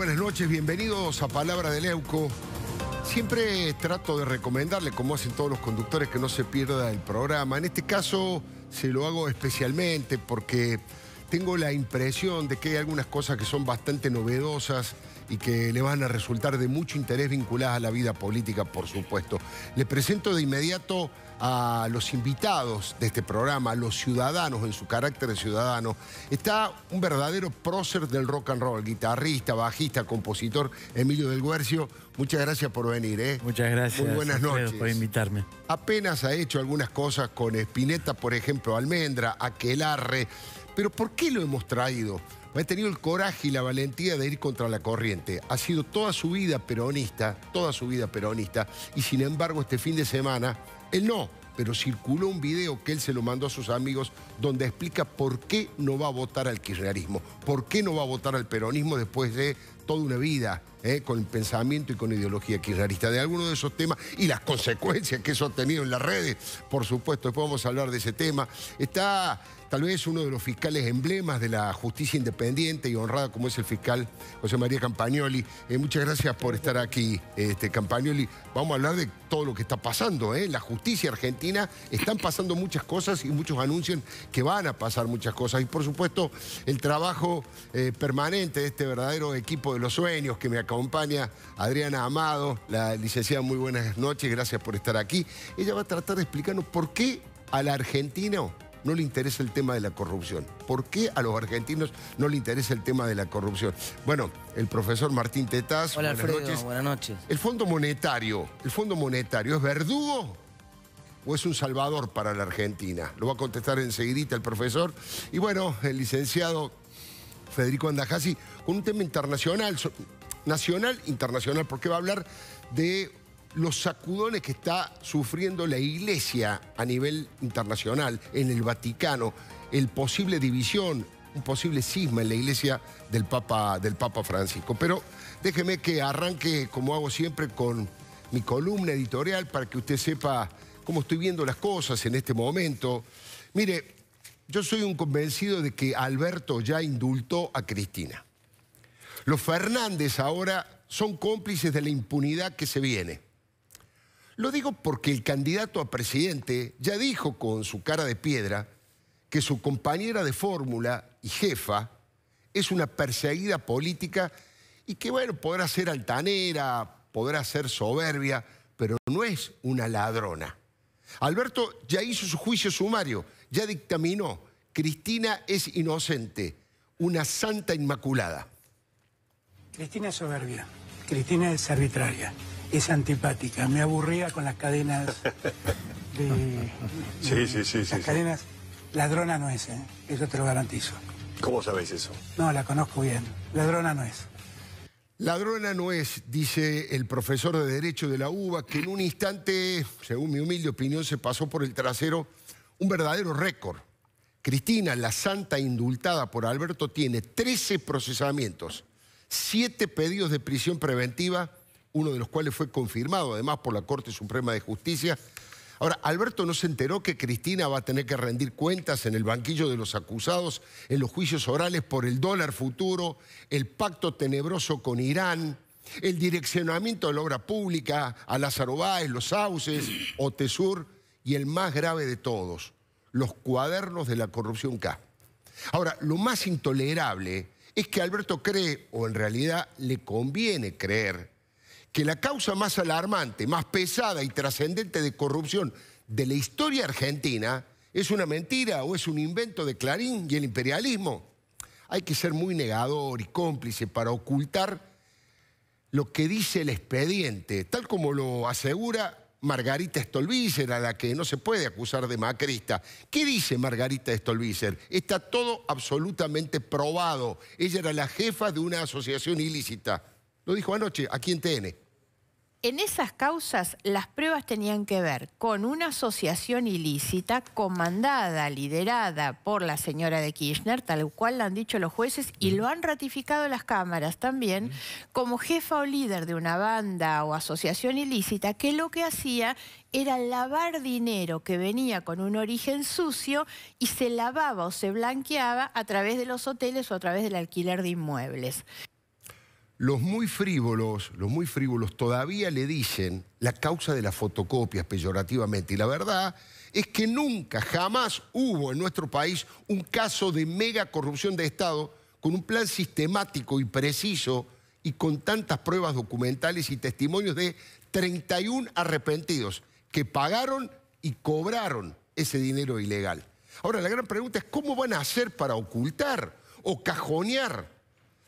buenas noches, bienvenidos a Palabra del Leuco. Siempre trato de recomendarle, como hacen todos los conductores, que no se pierda el programa. En este caso se lo hago especialmente porque tengo la impresión de que hay algunas cosas que son bastante novedosas y que le van a resultar de mucho interés vinculadas a la vida política, por supuesto. Le presento de inmediato a los invitados de este programa, a los ciudadanos en su carácter de ciudadano, está un verdadero prócer del rock and roll, guitarrista, bajista, compositor, Emilio del Guercio. Muchas gracias por venir. ¿eh? Muchas gracias. Muy buenas noches. por invitarme. Apenas ha hecho algunas cosas con Espineta, por ejemplo, Almendra, Aquelarre. Pero ¿por qué lo hemos traído? Ha tenido el coraje y la valentía de ir contra la corriente. Ha sido toda su vida peronista, toda su vida peronista, y sin embargo este fin de semana él no, pero circuló un video que él se lo mandó a sus amigos donde explica por qué no va a votar al kirchnerismo, por qué no va a votar al peronismo después de toda una vida eh, con con pensamiento y con ideología kirchnerista. De alguno de esos temas y las consecuencias que eso ha tenido en las redes, por supuesto, después vamos a hablar de ese tema. Está tal vez uno de los fiscales emblemas de la justicia independiente y honrada como es el fiscal José María Campagnoli. Eh, muchas gracias por estar aquí, este, Campagnoli. Vamos a hablar de todo lo que está pasando, ¿eh? En La justicia argentina, están pasando muchas cosas y muchos anuncian que van a pasar muchas cosas. Y por supuesto, el trabajo eh, permanente de este verdadero equipo de los sueños que me acompaña, Adriana Amado, la licenciada, muy buenas noches, gracias por estar aquí. Ella va a tratar de explicarnos por qué a al argentino no le interesa el tema de la corrupción? ¿Por qué a los argentinos no le interesa el tema de la corrupción? Bueno, el profesor Martín Tetaz. Hola, Alfredo, buenas noches. El Fondo Monetario, ¿el Fondo Monetario es verdugo o es un salvador para la Argentina? Lo va a contestar enseguidita el profesor. Y bueno, el licenciado Federico Andajasi, con un tema internacional, nacional, internacional, porque va a hablar de los sacudones que está sufriendo la Iglesia a nivel internacional, en el Vaticano, el posible división, un posible cisma en la Iglesia del Papa, del Papa Francisco. Pero déjeme que arranque, como hago siempre, con mi columna editorial para que usted sepa cómo estoy viendo las cosas en este momento. Mire, yo soy un convencido de que Alberto ya indultó a Cristina. Los Fernández ahora son cómplices de la impunidad que se viene. Lo digo porque el candidato a presidente ya dijo con su cara de piedra que su compañera de fórmula y jefa es una perseguida política y que, bueno, podrá ser altanera, podrá ser soberbia, pero no es una ladrona. Alberto ya hizo su juicio sumario, ya dictaminó, Cristina es inocente, una santa inmaculada. Cristina es soberbia, Cristina es arbitraria es antipática. Me aburría con las cadenas de... sí, sí, sí. Las cadenas... Ladrona no es, ¿eh? eso te lo garantizo. ¿Cómo sabes eso? No, la conozco bien. Ladrona no es. Ladrona no es, dice el profesor de Derecho de la UBA, que en un instante, según mi humilde opinión, se pasó por el trasero un verdadero récord. Cristina, la santa indultada por Alberto, tiene 13 procesamientos, 7 pedidos de prisión preventiva uno de los cuales fue confirmado además por la Corte Suprema de Justicia. Ahora, Alberto no se enteró que Cristina va a tener que rendir cuentas en el banquillo de los acusados, en los juicios orales por el dólar futuro, el pacto tenebroso con Irán, el direccionamiento de la obra pública a Lázaro Báez, Los Sauces, Otesur y el más grave de todos, los cuadernos de la corrupción K. Ahora, lo más intolerable es que Alberto cree, o en realidad le conviene creer, que la causa más alarmante, más pesada y trascendente de corrupción de la historia argentina es una mentira o es un invento de Clarín y el imperialismo. Hay que ser muy negador y cómplice para ocultar lo que dice el expediente, tal como lo asegura Margarita Stolbizer, a la que no se puede acusar de macrista. ¿Qué dice Margarita Stolbizer? Está todo absolutamente probado. Ella era la jefa de una asociación ilícita. Lo dijo anoche ¿A en TN. En esas causas, las pruebas tenían que ver con una asociación ilícita comandada, liderada por la señora de Kirchner, tal cual lo han dicho los jueces y lo han ratificado las cámaras también, como jefa o líder de una banda o asociación ilícita que lo que hacía era lavar dinero que venía con un origen sucio y se lavaba o se blanqueaba a través de los hoteles o a través del alquiler de inmuebles. Los muy frívolos, los muy frívolos todavía le dicen la causa de las fotocopias peyorativamente. Y la verdad es que nunca, jamás hubo en nuestro país un caso de mega corrupción de Estado con un plan sistemático y preciso y con tantas pruebas documentales y testimonios de 31 arrepentidos que pagaron y cobraron ese dinero ilegal. Ahora, la gran pregunta es cómo van a hacer para ocultar o cajonear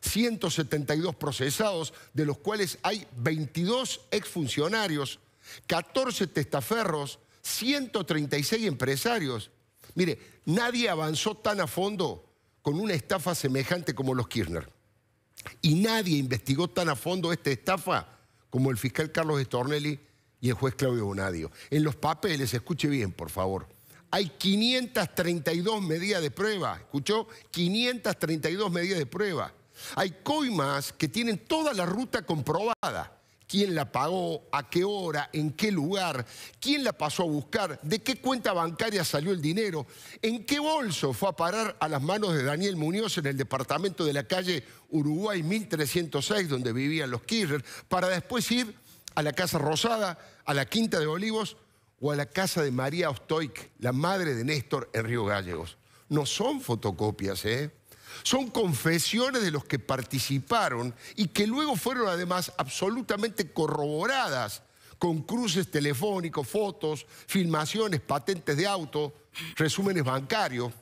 172 procesados, de los cuales hay 22 exfuncionarios, 14 testaferros, 136 empresarios. Mire, nadie avanzó tan a fondo con una estafa semejante como los Kirchner. Y nadie investigó tan a fondo esta estafa como el fiscal Carlos Estornelli y el juez Claudio Bonadio. En los papeles, escuche bien, por favor. Hay 532 medidas de prueba, ¿escuchó? 532 medidas de prueba. Hay coimas que tienen toda la ruta comprobada. ¿Quién la pagó? ¿A qué hora? ¿En qué lugar? ¿Quién la pasó a buscar? ¿De qué cuenta bancaria salió el dinero? ¿En qué bolso fue a parar a las manos de Daniel Muñoz en el departamento de la calle Uruguay 1306, donde vivían los Kirchner, para después ir a la Casa Rosada, a la Quinta de Olivos o a la casa de María Ostoik, la madre de Néstor en Río Gallegos. No son fotocopias, ¿eh? Son confesiones de los que participaron y que luego fueron además absolutamente corroboradas con cruces telefónicos, fotos, filmaciones, patentes de auto, resúmenes bancarios.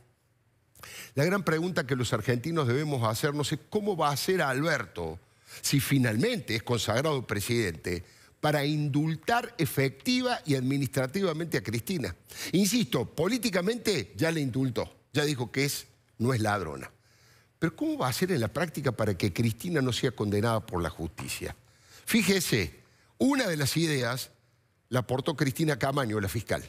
La gran pregunta que los argentinos debemos hacernos es cómo va a hacer Alberto, si finalmente es consagrado presidente, para indultar efectiva y administrativamente a Cristina. Insisto, políticamente ya le indultó, ya dijo que es, no es ladrona. Pero ¿cómo va a ser en la práctica para que Cristina no sea condenada por la justicia? Fíjese, una de las ideas la aportó Cristina Camaño, la fiscal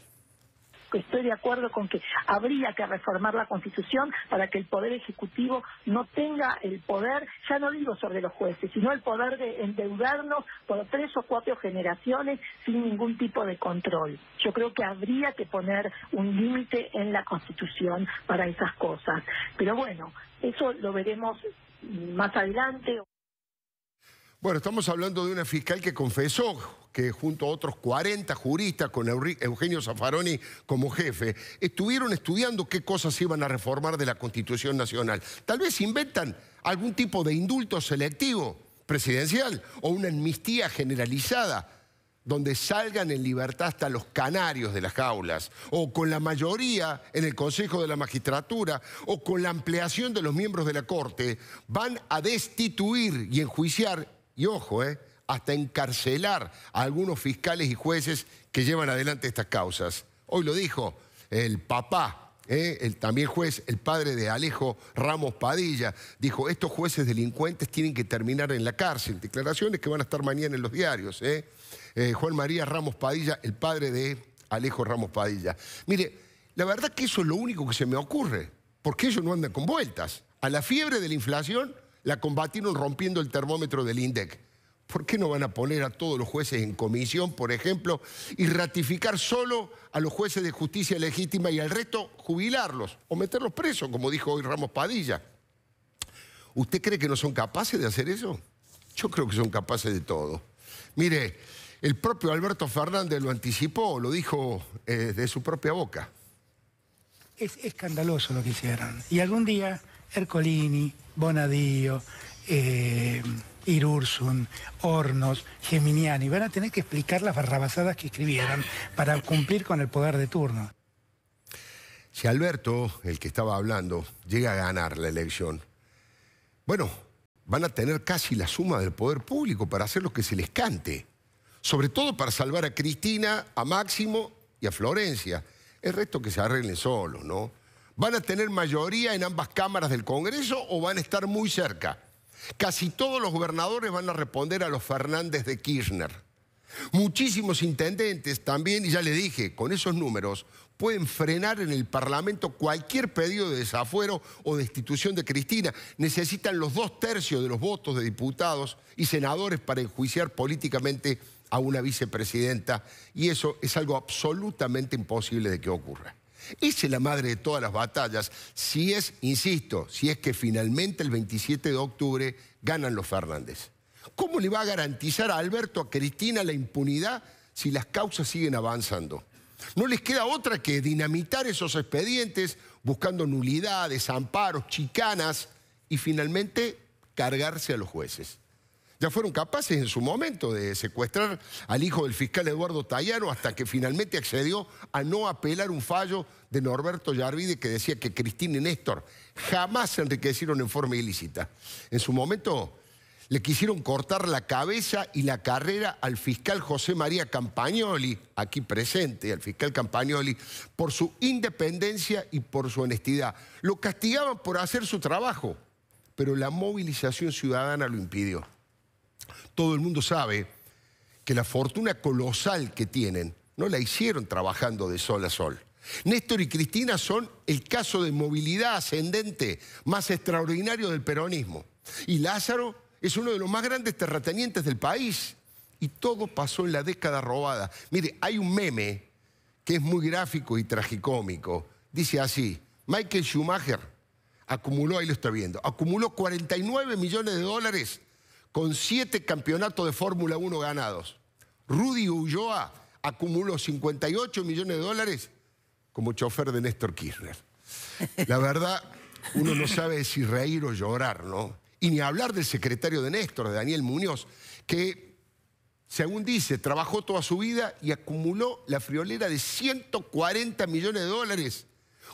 estoy de acuerdo con que habría que reformar la Constitución para que el Poder Ejecutivo no tenga el poder, ya no digo sobre los jueces, sino el poder de endeudarnos por tres o cuatro generaciones sin ningún tipo de control. Yo creo que habría que poner un límite en la Constitución para esas cosas. Pero bueno, eso lo veremos más adelante. Bueno, estamos hablando de una fiscal que confesó que junto a otros 40 juristas con Eugenio Zaffaroni como jefe, estuvieron estudiando qué cosas iban a reformar de la Constitución Nacional. Tal vez inventan algún tipo de indulto selectivo presidencial o una amnistía generalizada donde salgan en libertad hasta los canarios de las jaulas, o con la mayoría en el Consejo de la Magistratura, o con la ampliación de los miembros de la Corte, van a destituir y enjuiciar y ojo, eh, hasta encarcelar a algunos fiscales y jueces que llevan adelante estas causas. Hoy lo dijo el papá, eh, el también juez, el padre de Alejo Ramos Padilla, dijo, estos jueces delincuentes tienen que terminar en la cárcel. Declaraciones que van a estar mañana en los diarios. Eh. Juan María Ramos Padilla, el padre de Alejo Ramos Padilla. Mire, la verdad que eso es lo único que se me ocurre, porque ellos no andan con vueltas. A la fiebre de la inflación la combatieron rompiendo el termómetro del INDEC. ¿Por qué no van a poner a todos los jueces en comisión, por ejemplo, y ratificar solo a los jueces de justicia legítima y al resto jubilarlos o meterlos presos, como dijo hoy Ramos Padilla? ¿Usted cree que no son capaces de hacer eso? Yo creo que son capaces de todo. Mire, el propio Alberto Fernández lo anticipó, lo dijo eh, de su propia boca. Es escandaloso lo que hicieron. Y algún día Ercolini, Bonadío, eh, Irursun, Hornos, Geminiani. Van a tener que explicar las barrabasadas que escribieron para cumplir con el poder de turno. Si Alberto, el que estaba hablando, llega a ganar la elección, bueno, van a tener casi la suma del poder público para hacer lo que se les cante. Sobre todo para salvar a Cristina, a Máximo y a Florencia. El resto que se arreglen solos, ¿no? ¿Van a tener mayoría en ambas cámaras del Congreso o van a estar muy cerca? Casi todos los gobernadores van a responder a los Fernández de Kirchner. Muchísimos intendentes también, y ya le dije, con esos números, pueden frenar en el Parlamento cualquier pedido de desafuero o destitución de Cristina. Necesitan los dos tercios de los votos de diputados y senadores para enjuiciar políticamente a una vicepresidenta y eso es algo absolutamente imposible de que ocurra. Esa es la madre de todas las batallas. Si es, insisto, si es que finalmente el 27 de octubre ganan los Fernández. ¿Cómo le va a garantizar a Alberto, a Cristina, la impunidad si las causas siguen avanzando? No les queda otra que dinamitar esos expedientes buscando nulidades, amparos, chicanas y finalmente cargarse a los jueces ya fueron capaces en su momento de secuestrar al hijo del fiscal Eduardo Tallano hasta que finalmente accedió a no apelar un fallo de Norberto Yarvide que decía que Cristina y Néstor jamás se enriquecieron en forma ilícita. En su momento le quisieron cortar la cabeza y la carrera al fiscal José María Campagnoli, aquí presente, al fiscal Campagnoli, por su independencia y por su honestidad. Lo castigaban por hacer su trabajo, pero la movilización ciudadana lo impidió. Todo el mundo sabe que la fortuna colosal que tienen no la hicieron trabajando de sol a sol. Néstor y Cristina son el caso de movilidad ascendente más extraordinario del peronismo. Y Lázaro es uno de los más grandes terratenientes del país. Y todo pasó en la década robada. Mire, hay un meme que es muy gráfico y tragicómico. Dice así, Michael Schumacher acumuló, ahí lo está viendo, acumuló 49 millones de dólares con siete campeonatos de Fórmula 1 ganados. Rudy Ulloa acumuló 58 millones de dólares como chofer de Néstor Kirchner. La verdad, uno no sabe si reír o llorar, ¿no? Y ni hablar del secretario de Néstor, de Daniel Muñoz, que, según dice, trabajó toda su vida y acumuló la friolera de 140 millones de dólares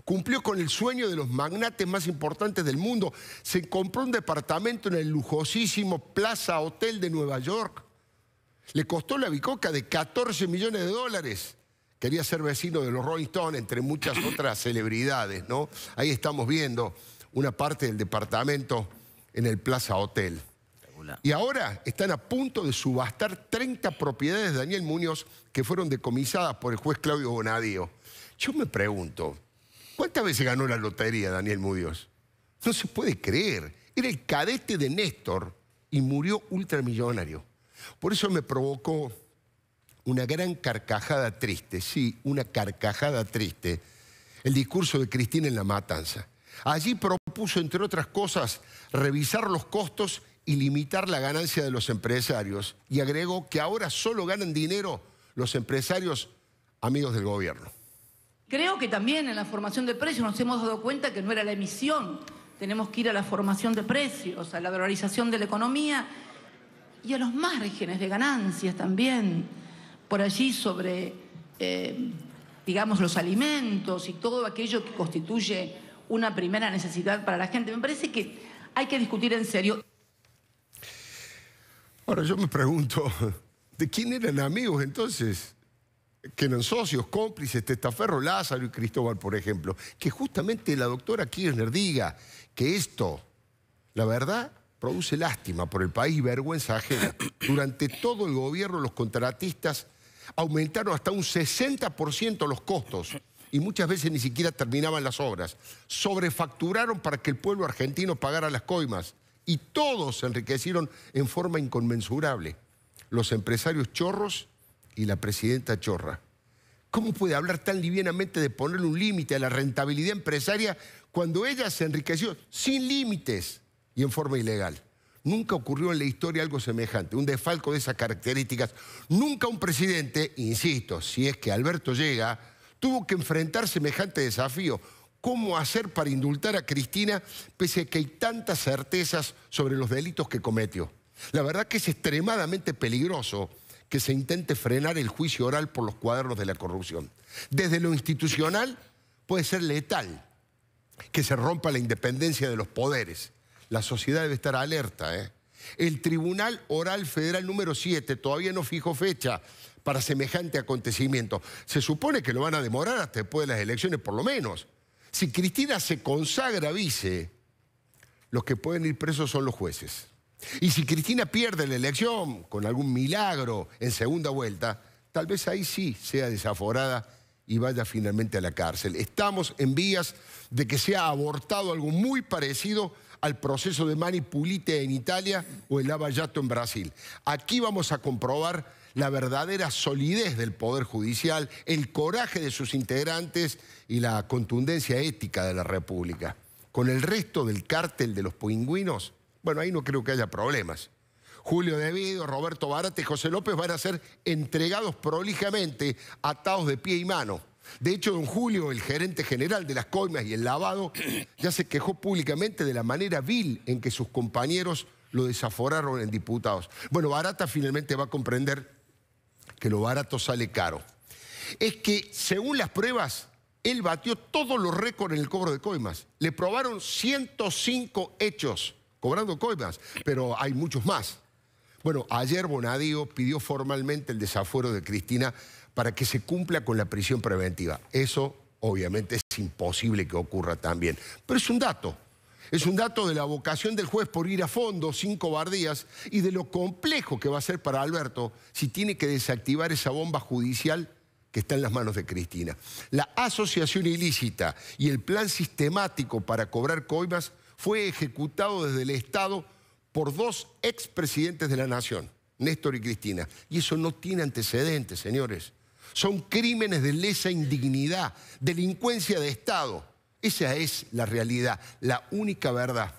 Cumplió con el sueño de los magnates más importantes del mundo. Se compró un departamento en el lujosísimo Plaza Hotel de Nueva York. Le costó la bicoca de 14 millones de dólares. Quería ser vecino de los Rolling Stones, entre muchas otras celebridades, ¿no? Ahí estamos viendo una parte del departamento en el Plaza Hotel. Y ahora están a punto de subastar 30 propiedades de Daniel Muñoz que fueron decomisadas por el juez Claudio Bonadío. Yo me pregunto, ¿Cuántas veces ganó la lotería Daniel Mudios? No se puede creer. Era el cadete de Néstor y murió ultramillonario. Por eso me provocó una gran carcajada triste, sí, una carcajada triste, el discurso de Cristina en la matanza. Allí propuso, entre otras cosas, revisar los costos y limitar la ganancia de los empresarios. Y agregó que ahora solo ganan dinero los empresarios amigos del gobierno. Creo que también en la formación de precios nos hemos dado cuenta que no era la emisión, tenemos que ir a la formación de precios, a la valorización de la economía y a los márgenes de ganancias también, por allí sobre, eh, digamos, los alimentos y todo aquello que constituye una primera necesidad para la gente. Me parece que hay que discutir en serio. Ahora yo me pregunto, ¿de quién eran amigos entonces? que eran socios, cómplices, Testaferro, Lázaro y Cristóbal, por ejemplo, que justamente la doctora Kirchner diga que esto, la verdad, produce lástima por el país y vergüenza ajena. Durante todo el gobierno los contratistas aumentaron hasta un 60% los costos y muchas veces ni siquiera terminaban las obras. Sobrefacturaron para que el pueblo argentino pagara las coimas y todos se enriquecieron en forma inconmensurable. Los empresarios chorros y la presidenta Chorra. ¿Cómo puede hablar tan livianamente de poner un límite a la rentabilidad empresaria cuando ella se enriqueció sin límites y en forma ilegal? Nunca ocurrió en la historia algo semejante, un desfalco de esas características. Nunca un presidente, insisto, si es que Alberto llega, tuvo que enfrentar semejante desafío. ¿Cómo hacer para indultar a Cristina pese a que hay tantas certezas sobre los delitos que cometió? La verdad que es extremadamente peligroso que se intente frenar el juicio oral por los cuadernos de la corrupción. Desde lo institucional puede ser letal que se rompa la independencia de los poderes. La sociedad debe estar alerta. ¿eh? El Tribunal Oral Federal número 7 todavía no fijó fecha para semejante acontecimiento. Se supone que lo van a demorar hasta después de las elecciones, por lo menos. Si Cristina se consagra vice, los que pueden ir presos son los jueces. Y si Cristina pierde la elección con algún milagro en segunda vuelta, tal vez ahí sí sea desaforada y vaya finalmente a la cárcel. Estamos en vías de que sea abortado algo muy parecido al proceso de Manipulite en Italia o el Jato en Brasil. Aquí vamos a comprobar la verdadera solidez del Poder Judicial, el coraje de sus integrantes y la contundencia ética de la República. Con el resto del cártel de los pingüinos bueno, ahí no creo que haya problemas. Julio Devido, Roberto y José López van a ser entregados prolijamente, atados de pie y mano. De hecho, don Julio, el gerente general de las coimas y el lavado, ya se quejó públicamente de la manera vil en que sus compañeros lo desaforaron en diputados. Bueno, Barata finalmente va a comprender que lo barato sale caro. Es que, según las pruebas, él batió todos los récords en el cobro de coimas. Le probaron 105 hechos cobrando coimas, pero hay muchos más. Bueno, ayer Bonadío pidió formalmente el desafuero de Cristina para que se cumpla con la prisión preventiva. Eso obviamente es imposible que ocurra también, pero es un dato. Es un dato de la vocación del juez por ir a fondo sin cobardías y de lo complejo que va a ser para Alberto si tiene que desactivar esa bomba judicial que está en las manos de Cristina. La asociación ilícita y el plan sistemático para cobrar coimas fue ejecutado desde el Estado por dos expresidentes de la Nación, Néstor y Cristina. Y eso no tiene antecedentes, señores. Son crímenes de lesa indignidad, delincuencia de Estado. Esa es la realidad, la única verdad.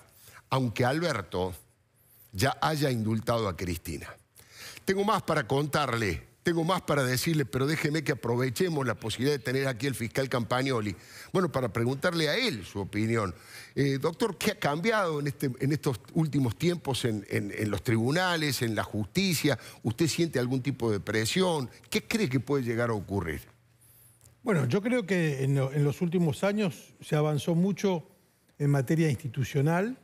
Aunque Alberto ya haya indultado a Cristina. Tengo más para contarle tengo más para decirle, pero déjeme que aprovechemos la posibilidad de tener aquí el fiscal Campagnoli. Bueno, para preguntarle a él su opinión. Eh, doctor, ¿qué ha cambiado en, este, en estos últimos tiempos en, en, los tribunales, en la justicia? ¿Usted siente algún tipo de presión? ¿Qué cree que puede llegar a ocurrir? Bueno, yo creo que en los últimos años se avanzó mucho en materia institucional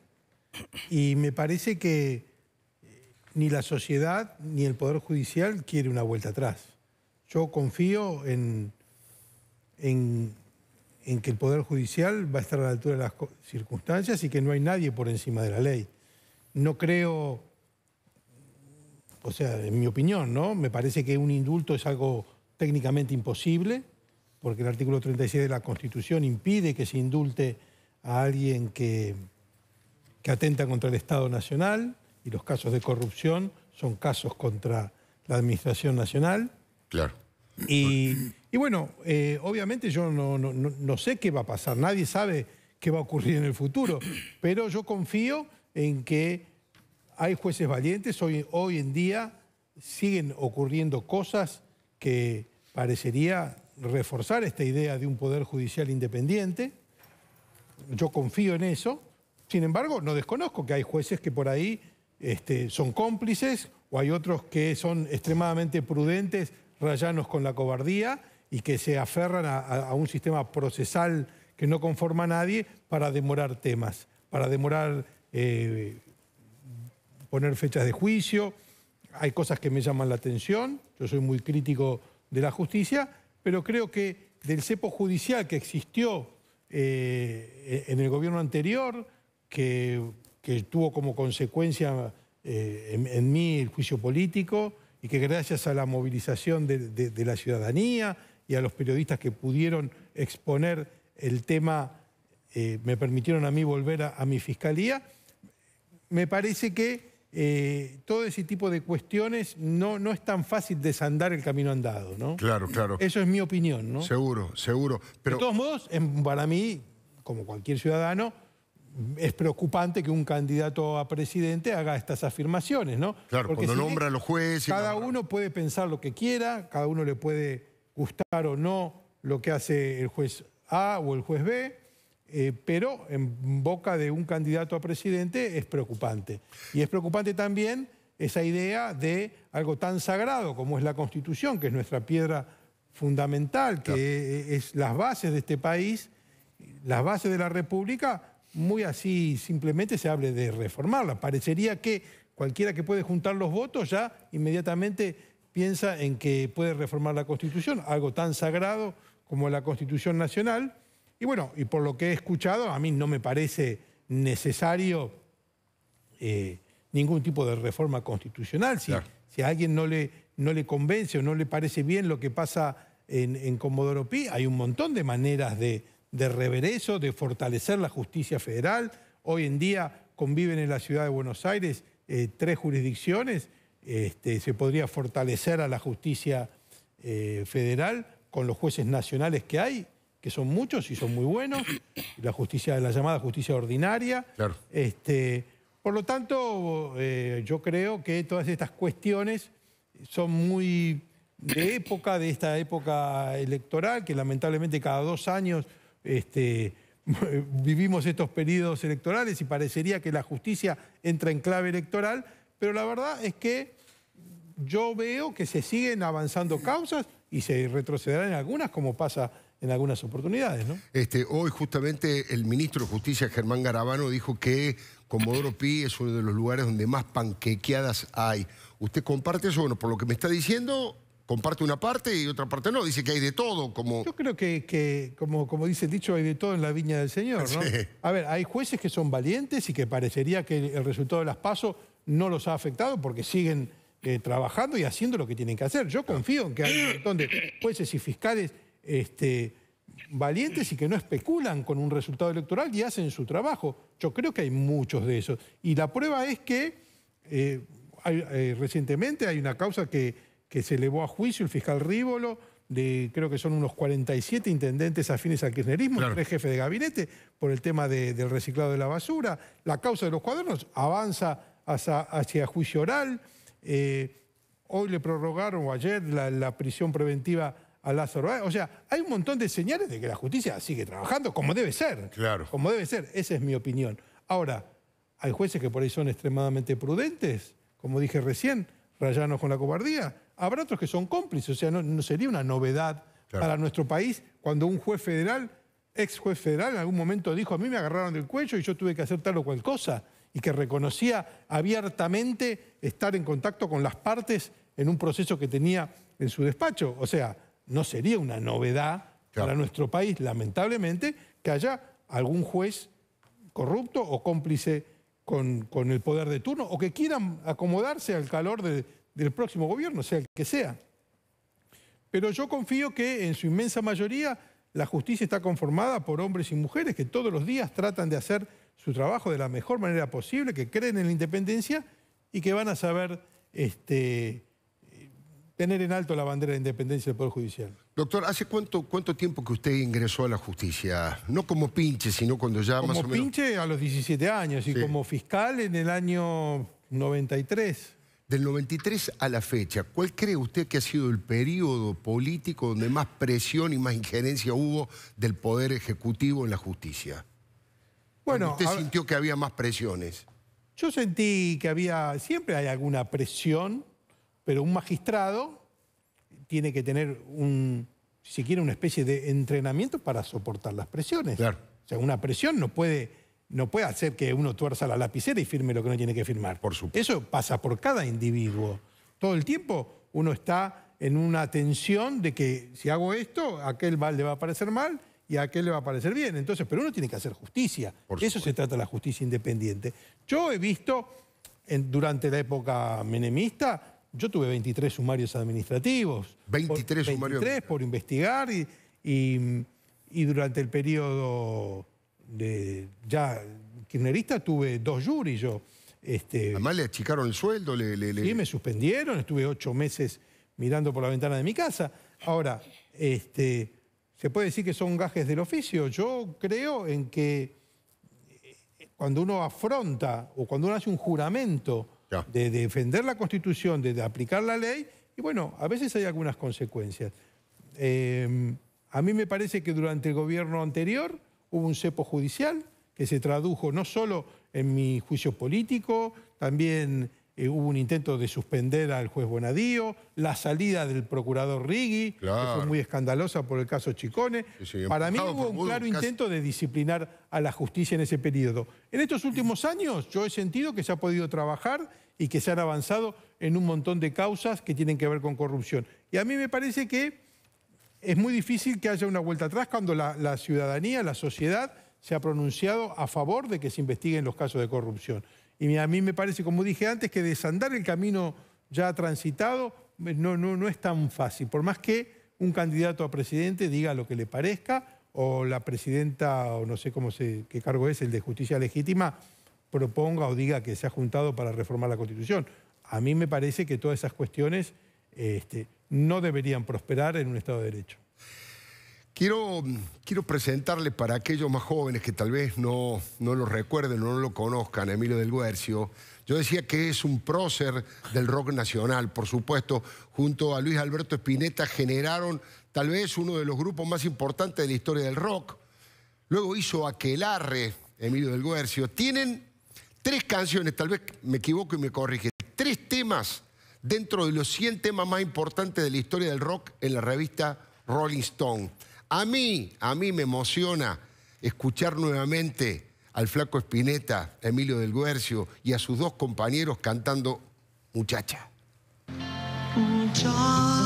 y me parece que ni la sociedad ni el Poder Judicial quiere una vuelta atrás. Yo confío en, en, que el Poder Judicial va a estar a la altura de las circunstancias y que no hay nadie por encima de la ley. No creo, o sea, en mi opinión, ¿no? Me parece que un indulto es algo técnicamente imposible, porque el artículo 36 de la Constitución impide que se indulte a alguien que, que atenta contra el Estado Nacional y los casos de corrupción son casos contra la Administración Nacional. Claro. Y, bueno, eh, obviamente yo no, no sé qué va a pasar, nadie sabe qué va a ocurrir en el futuro, pero yo confío en que hay jueces valientes, hoy, hoy en día siguen ocurriendo cosas que parecería reforzar esta idea de un poder judicial independiente. Yo confío en eso. Sin embargo, no desconozco que hay jueces que por ahí este, son cómplices o hay otros que son extremadamente prudentes, rayanos con la cobardía y que se aferran a, un sistema procesal que no conforma a nadie para demorar temas, para demorar eh, poner fechas de juicio. Hay cosas que me llaman la atención, yo soy muy crítico de la justicia, pero creo que del cepo judicial que existió eh, en el gobierno anterior, que que tuvo como consecuencia eh, en, mí el juicio político y que gracias a la movilización de, la ciudadanía y a los periodistas que pudieron exponer el tema, eh, me permitieron a mí volver a, mi fiscalía. Me parece que eh, todo ese tipo de cuestiones no, no es tan fácil desandar el camino andado, ¿no? Claro, claro. Eso es mi opinión, ¿no? Seguro, seguro. Pero... De todos modos, para mí, como cualquier ciudadano, es preocupante que un candidato a presidente haga estas afirmaciones, ¿no? Claro, cuando nombra a los jueces... Cada uno puede pensar lo que quiera, cada uno le puede gustar o no lo que hace el juez A o el juez B, eh, pero en boca de un candidato a presidente es preocupante. Y es preocupante también esa idea de algo tan sagrado como es la Constitución, que es nuestra piedra fundamental, que es las bases de este país, las bases de la República muy así simplemente se hable de reformarla. Parecería que cualquiera que puede juntar los votos ya inmediatamente piensa en que puede reformar la Constitución, algo tan sagrado como la Constitución Nacional. Y bueno, y por lo que he escuchado, a mí no me parece necesario eh, ningún tipo de reforma constitucional. Si, a alguien no le, no le convence o no le parece bien lo que pasa en, en Comodoro Pi, hay un montón de maneras de, de eso, de fortalecer la justicia federal. Hoy en día conviven en la ciudad de Buenos Aires eh, tres jurisdicciones. Este, se podría fortalecer a la justicia eh, federal con los jueces nacionales que hay, que son muchos y son muy buenos. La justicia, la llamada justicia ordinaria. Este, por lo tanto, eh, yo creo que todas estas cuestiones son muy de época, de esta época electoral, que lamentablemente cada dos años este, vivimos estos periodos electorales y parecería que la justicia entra en clave electoral, pero la verdad es que yo veo que se siguen avanzando causas y se retrocederán en algunas, como pasa en algunas oportunidades. ¿no? Este, hoy justamente el ministro de Justicia, Germán Garabano, dijo que Comodoro Pi es uno de los lugares donde más panquequeadas hay. ¿Usted comparte eso? Bueno, por lo que me está diciendo, comparte una parte y otra parte no. Dice que hay de todo, como... Yo creo que, como, como dice el dicho, hay de todo en la viña del Señor, ¿no? A ver, hay jueces que son valientes y que parecería que el resultado de las PASO no los ha afectado porque siguen eh, trabajando y haciendo lo que tienen que hacer. Yo confío en que hay un montón de jueces y fiscales este, valientes y que no especulan con un resultado electoral y hacen su trabajo. Yo creo que hay muchos de esos. Y la prueba es que eh, eh, recientemente hay una causa que que se elevó a juicio el fiscal Rívolo, de creo que son unos 47 intendentes afines al kirchnerismo, el tres jefes de gabinete, por el tema del reciclado de la basura. La causa de los cuadernos avanza hacia, juicio oral. Eh, hoy le prorrogaron, o ayer, la, prisión preventiva a Lázaro O sea, hay un montón de señales de que la justicia sigue trabajando como debe ser. Claro. Como debe ser, esa es mi opinión. Ahora, hay jueces que por ahí son extremadamente prudentes, como dije recién, rayanos con la cobardía, habrá otros que son cómplices. O sea, no, sería una novedad para nuestro país cuando un juez federal, ex juez federal, en algún momento dijo, a mí me agarraron del cuello y yo tuve que hacer tal o cual cosa, y que reconocía abiertamente estar en contacto con las partes en un proceso que tenía en su despacho. O sea, no sería una novedad para nuestro país, lamentablemente, que haya algún juez corrupto o cómplice con, con, el poder de turno o que quieran acomodarse al calor de, del próximo gobierno, sea el que sea. Pero yo confío que en su inmensa mayoría la justicia está conformada por hombres y mujeres que todos los días tratan de hacer su trabajo de la mejor manera posible, que creen en la independencia y que van a saber este, tener en alto la bandera de independencia del Poder Judicial. Doctor, ¿hace cuánto, cuánto tiempo que usted ingresó a la justicia? No como pinche, sino cuando ya más o menos... Como pinche a los 17 años y como fiscal en el año 93. Del 93 a la fecha, ¿cuál cree usted que ha sido el periodo político donde más presión y más injerencia hubo del Poder Ejecutivo en la justicia? Bueno, ¿Usted sintió que había más presiones? Yo sentí que había, siempre hay alguna presión, pero un magistrado tiene que tener un, si quiere, una especie de entrenamiento para soportar las presiones. Claro. O sea, una presión no puede no puede hacer que uno tuerza la lapicera y firme lo que no tiene que firmar. Por Eso pasa por cada individuo. Todo el tiempo uno está en una tensión de que si hago esto, a aquel le va a parecer mal y a aquel le va a parecer bien. Entonces, pero uno tiene que hacer justicia. Eso se trata de la justicia independiente. Yo he visto durante la época menemista, yo tuve 23 sumarios administrativos. 23 sumarios sumarios. 23 por investigar y, y durante el periodo ya kirchnerista tuve dos juris yo. Este, Además le achicaron el sueldo, le, Sí, me suspendieron, estuve ocho meses mirando por la ventana de mi casa. Ahora, este, se puede decir que son gajes del oficio. Yo creo en que eh, cuando uno afronta o cuando uno hace un juramento de defender la Constitución, de, aplicar la ley, y bueno, a veces hay algunas consecuencias. Eh, a mí me parece que durante el gobierno anterior hubo un cepo judicial que se tradujo no solo en mi juicio político, también eh, hubo un intento de suspender al juez Bonadío, la salida del procurador Riggi, que fue muy escandalosa por el caso Chicone. Para mí hubo un claro intento de disciplinar a la justicia en ese periodo. En estos últimos años yo he sentido que se ha podido trabajar y que se han avanzado en un montón de causas que tienen que ver con corrupción. Y a mí me parece que es muy difícil que haya una vuelta atrás cuando la, ciudadanía, la sociedad, se ha pronunciado a favor de que se investiguen los casos de corrupción. Y a mí me parece, como dije antes, que desandar el camino ya transitado no, no, no es tan fácil, por más que un candidato a presidente diga lo que le parezca o la presidenta, o no sé cómo qué cargo es, el de justicia legítima, proponga o diga que se ha juntado para reformar la Constitución. A mí me parece que todas esas cuestiones este, no deberían prosperar en un Estado de Derecho. Quiero, quiero presentarle para aquellos más jóvenes que tal vez no, no lo recuerden o no lo conozcan, Emilio del Guercio. Yo decía que es un prócer del rock nacional, por supuesto. Junto a Luis Alberto Spinetta generaron tal vez uno de los grupos más importantes de la historia del rock. Luego hizo Aquelarre, Emilio del Guercio. Tienen tres canciones, tal vez me equivoco y me corrige, tres temas dentro de los 100 temas más importantes de la historia del rock en la revista Rolling Stone. A mí, a mí me emociona escuchar nuevamente al flaco Espineta, Emilio del Guercio y a sus dos compañeros cantando Muchacha. Muchacha.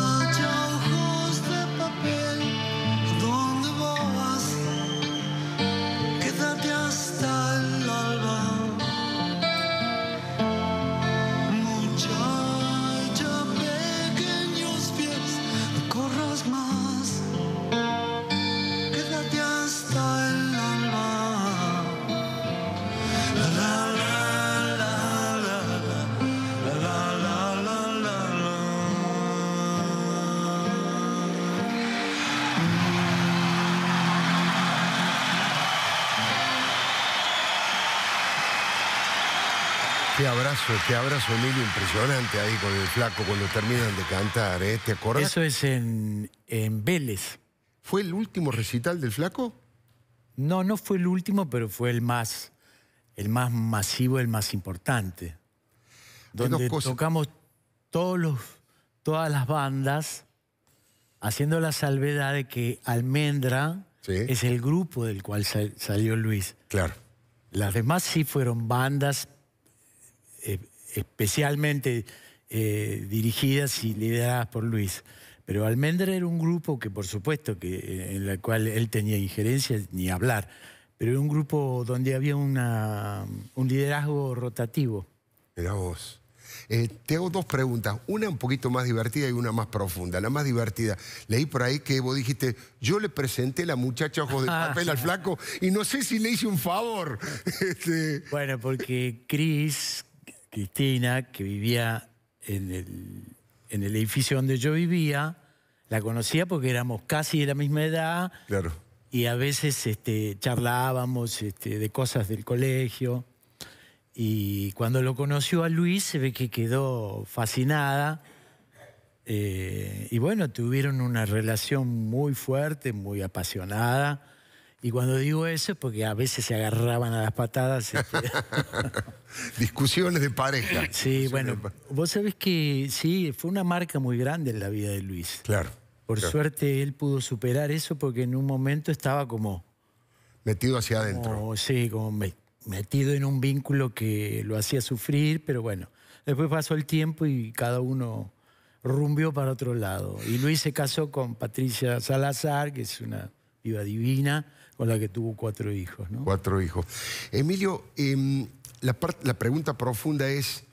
este abrazo, Emilio, impresionante ahí con el flaco cuando terminan de cantar, ¿eh? ¿Te Eso es en, en Vélez. ¿Fue el último recital del flaco? No, no fue el último, pero fue el más, el más masivo, el más importante. Donde tocamos todos los, todas las bandas, haciendo la salvedad de que Almendra es el grupo del cual salió Luis. Claro. Las demás sí fueron bandas eh, especialmente eh, dirigidas y lideradas por Luis. Pero Almendra era un grupo que, por supuesto, que, eh, en el cual él tenía injerencia, ni hablar, pero era un grupo donde había un liderazgo rotativo. Era vos. te hago dos preguntas, una un poquito más divertida y una más profunda. La más divertida, leí por ahí que vos dijiste, yo le presenté la muchacha ojos de ah, papel al flaco y no sé si le hice un favor. Este, bueno, porque Cris... Cristina, que vivía en el, en edificio donde yo vivía, la conocía porque éramos casi de la misma edad. Claro. Y a veces este, charlábamos este, de cosas del colegio. Y cuando lo conoció a Luis, se ve que quedó fascinada. Eh, y bueno, tuvieron una relación muy fuerte, muy apasionada. Y cuando digo eso, porque a veces se agarraban a las patadas. Este. Discusiones de pareja. Sí, bueno, vos sabés que sí, fue una marca muy grande en la vida de Luis. Claro. Por suerte él pudo superar eso porque en un momento estaba como... Metido hacia adentro. sí, como metido en un vínculo que lo hacía sufrir, pero bueno. Después pasó el tiempo y cada uno rumbió para otro lado. Y Luis se casó con Patricia Salazar, que es una viva divina con la que tuvo cuatro hijos. ¿no? Cuatro hijos. Emilio, em, la, pregunta profunda es,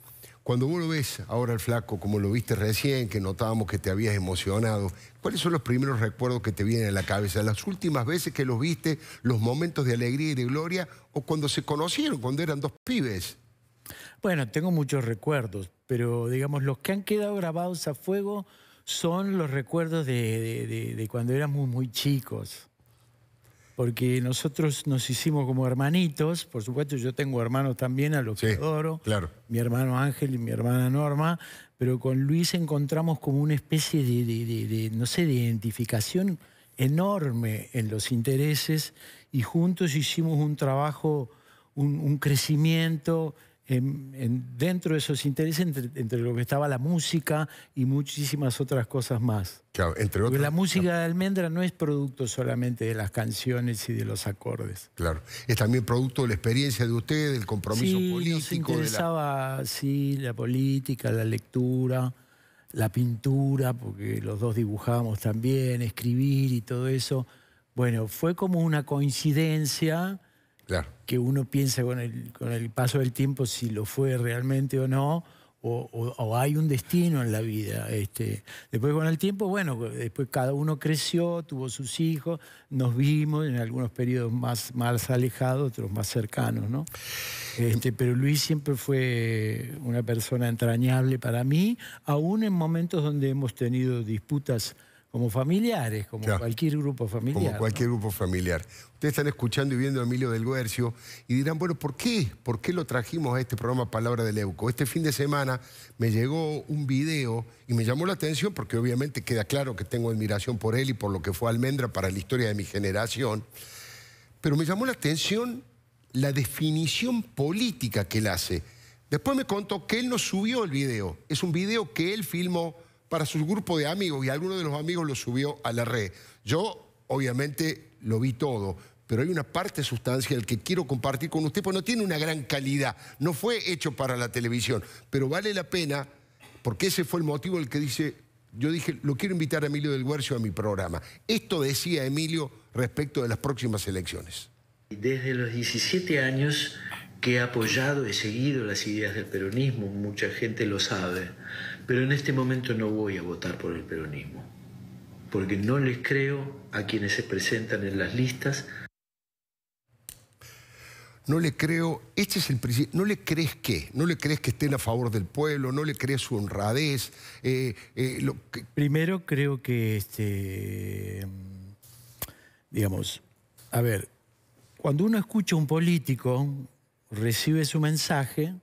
cuando vos ves ahora el flaco, como lo viste recién, que notábamos que te habías emocionado, ¿cuáles son los primeros recuerdos que te vienen a la cabeza? ¿Las últimas veces que los viste, los momentos de alegría y de gloria, o cuando se conocieron, cuando eran dos pibes? Bueno, tengo muchos recuerdos, pero digamos, los que han quedado grabados a fuego son los recuerdos de, de cuando éramos muy chicos porque nosotros nos hicimos como hermanitos, por supuesto yo tengo hermanos también a los que adoro, mi hermano Ángel y mi hermana Norma, pero con Luis encontramos como una especie de, no sé, de identificación enorme en los intereses y juntos hicimos un trabajo, un crecimiento en, dentro de esos intereses entre, lo que estaba la música y muchísimas otras cosas más. Claro, entre otras, la música de Almendra no es producto solamente de las canciones y de los acordes. Claro, es también producto de la experiencia de usted, del compromiso sí, político. Nos interesaba, sí, la política, la lectura, la pintura, porque los dos dibujábamos también, escribir y todo eso. Bueno, fue como una coincidencia que uno piensa con el, con el paso del tiempo si lo fue realmente o no. O, hay un destino en la vida. Este, después con el tiempo, bueno, después cada uno creció, tuvo sus hijos, nos vimos en algunos periodos más, más alejados, otros más cercanos, ¿no? Este, pero Luis siempre fue una persona entrañable para mí, aún en momentos donde hemos tenido disputas como familiares, como cualquier grupo familiar. Como cualquier grupo familiar. Ustedes están escuchando y viendo a Emilio del Guercio y dirán, bueno, ¿por qué? ¿Por qué lo trajimos a este programa Palabra del Euco? Este fin de semana me llegó un video y me llamó la atención porque obviamente queda claro que tengo admiración por él y por lo que fue Almendra para la historia de mi generación, pero me llamó la atención la definición política que él hace. Después me contó que él no subió el video, es un video que él filmó para su grupo de amigos y alguno de los amigos lo subió a la red. Yo, obviamente, lo vi todo, pero hay una parte sustancial que quiero compartir con usted, porque no tiene una gran calidad, no fue hecho para la televisión, pero vale la pena, porque ese fue el motivo el que dice, yo dije, lo quiero invitar a Emilio del Guercio a mi programa. Esto decía Emilio respecto de las próximas elecciones. Desde los 17 años que he apoyado, y seguido las ideas del peronismo, mucha gente lo sabe pero en este momento no voy a votar por el peronismo, porque no les creo a quienes se presentan en las listas. No le creo, este es el principio, no le crees que, no le crees que estén a favor del pueblo, no le crees su honradez. Eh, eh, lo Primero creo que, este, digamos, a ver, cuando uno escucha a un político, recibe su mensaje,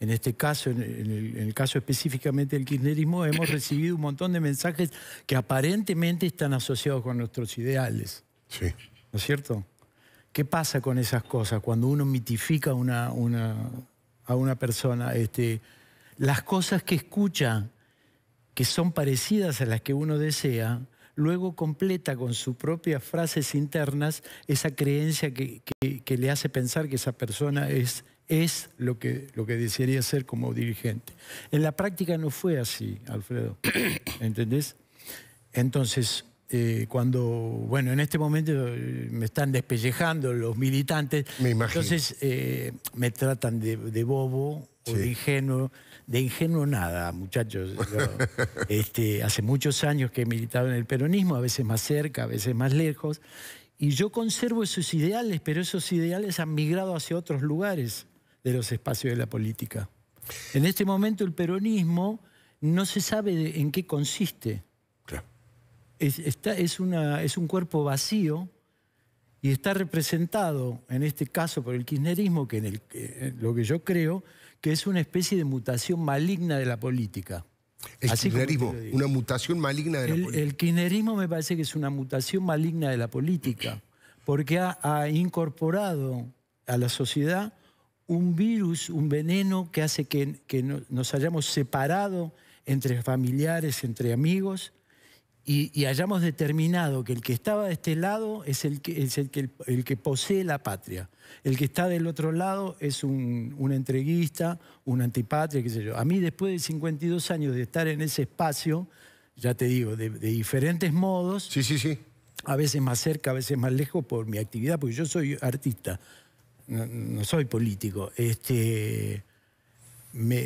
en este caso, en el, caso específicamente del kirchnerismo, hemos recibido un montón de mensajes que aparentemente están asociados con nuestros ideales. Sí. ¿No es cierto? ¿Qué pasa con esas cosas cuando uno mitifica una, una, a una persona? Este, las cosas que escucha, que son parecidas a las que uno desea, luego completa con sus propias frases internas esa creencia que le hace pensar que esa persona es es lo que, lo que desearía ser como dirigente. En la práctica no fue así, Alfredo. ¿Entendés? Entonces, eh, cuando, bueno, en este momento eh, me están despellejando los militantes. Me Entonces eh, me tratan de, bobo o de ingenuo. De ingenuo nada, muchachos. este, hace muchos años que he militado en el peronismo, a veces más cerca, a veces más lejos. Y yo conservo esos ideales, pero esos ideales han migrado hacia otros lugares de los espacios de la política. En este momento el peronismo no se sabe en qué consiste. Es, un cuerpo vacío y está representado, en este caso, por el kirchnerismo, que en lo que yo creo, que es una especie de mutación maligna de la política. El Así kirchnerismo, una mutación maligna de la política. El kirchnerismo me parece que es una mutación maligna de la política, porque ha incorporado a la sociedad un virus, un veneno que hace que, que nos hayamos separado entre familiares, entre amigos, y, hayamos determinado que el que estaba de este lado es, el que, es el, que el, que, posee la patria. El que está del otro lado es un, entreguista, un antipatria, qué sé yo. A mí después de 52 años de estar en ese espacio, ya te digo, de, diferentes modos, sí, sí, sí. a veces más cerca, a veces más lejos por mi actividad, porque yo soy artista no, soy político, este, me,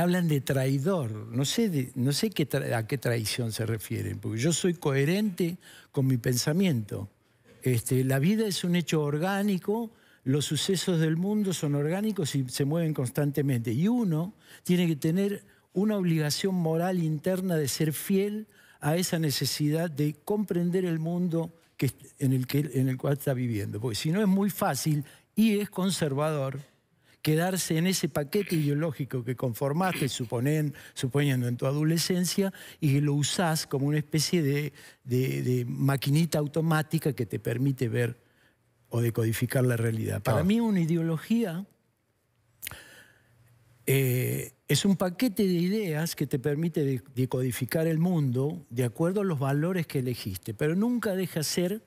hablan de traidor. No sé, no sé a qué traición se refieren, porque yo soy coherente con mi pensamiento. Este, la vida es un hecho orgánico, los sucesos del mundo son orgánicos y se mueven constantemente. Y uno tiene que tener una obligación moral interna de ser fiel a esa necesidad de comprender el mundo que, en, el que, en el cual está viviendo. Porque si no es muy fácil y es conservador quedarse en ese paquete ideológico que conformaste, suponen, suponiendo en tu adolescencia, y que lo usás como una especie de, de, maquinita automática que te permite ver o decodificar la realidad. Para mí una ideología eh, es un paquete de ideas que te permite decodificar el mundo de acuerdo a los valores que elegiste, pero nunca deja, ser,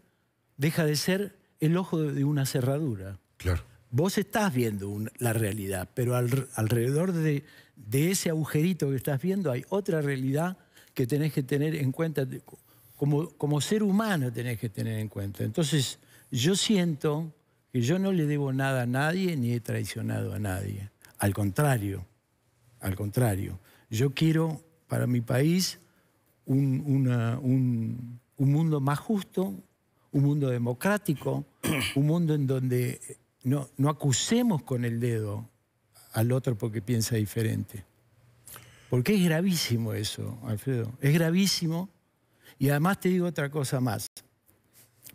de ser el ojo de una cerradura. Claro. Vos estás viendo la realidad, pero alrededor de, ese agujerito que estás viendo hay otra realidad que tenés que tener en cuenta, como ser humano tenés que tener en cuenta. Entonces, yo siento que yo no le debo nada a nadie ni he traicionado a nadie. Al contrario, al contrario. Yo quiero para mi país un, un, mundo más justo, un mundo democrático, un mundo en donde no, no acusemos con el dedo al otro porque piensa diferente. Porque es gravísimo eso, Alfredo. Es gravísimo. Y además te digo otra cosa más.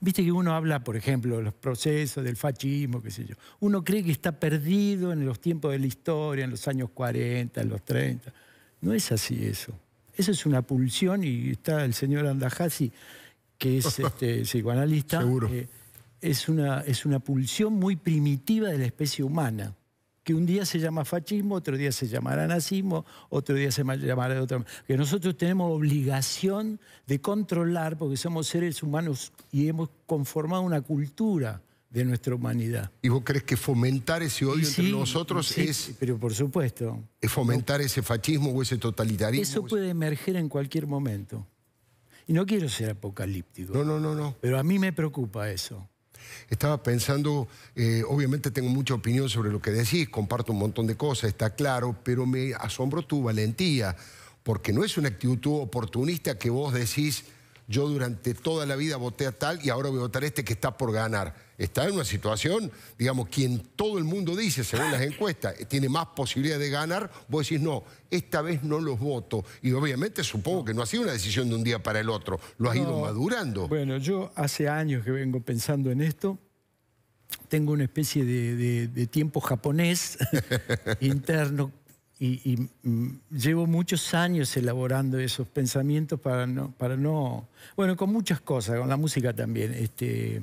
Viste que uno habla, por ejemplo, de los procesos, del fascismo, qué sé yo. Uno cree que está perdido en los tiempos de la historia, en los años 40, en los 30. No es así eso. Eso es una pulsión y está el señor Andajasi, que es este, psicoanalista. Eh, es, una, es una pulsión muy primitiva de la especie humana que un día se llama fascismo, otro día se llamará nazismo, otro día se llamará de otra Que nosotros tenemos obligación de controlar porque somos seres humanos y hemos conformado una cultura de nuestra humanidad. ¿Y vos crees que fomentar ese odio entre nosotros es... Pero por supuesto. Es fomentar ese fascismo o ese totalitarismo. Eso puede emerger en cualquier momento. Y no quiero ser apocalíptico. No, no, no, no. Pero a mí me preocupa eso. Estaba pensando, eh, obviamente tengo mucha opinión sobre lo que decís, comparto un montón de cosas, está claro, pero me asombro tu valentía, porque no es una actitud oportunista que vos decís, yo durante toda la vida voté a tal y ahora voy a votar a este que está por ganar está en una situación, digamos, quien todo el mundo dice, según las encuestas, eh, tiene más posibilidad de ganar, vos decís, no, esta vez no los voto. Y obviamente supongo que no ha sido una decisión de un día para el otro, lo has ido madurando. Bueno, yo hace años que vengo pensando en esto. Tengo una especie de, tiempo japonés interno y, y, mm, llevo muchos años elaborando esos pensamientos para no, para no... Bueno, con muchas cosas, con la música también. Este,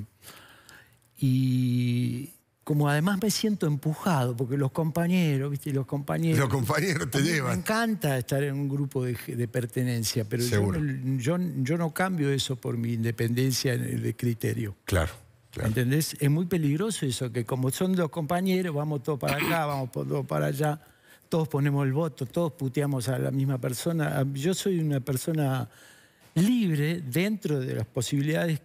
y como además me siento empujado, porque los compañeros, ¿viste? Los compañeros. Los compañeros te llevan. Me encanta estar en un grupo de, pertenencia, pero yo, yo, no cambio eso por mi independencia de criterio. Claro. Claro. ¿Entendés? Es muy peligroso eso, que como son los compañeros, vamos todos para acá, vamos todos para allá, todos ponemos el voto, todos puteamos a la misma persona. Yo soy una persona libre dentro de las posibilidades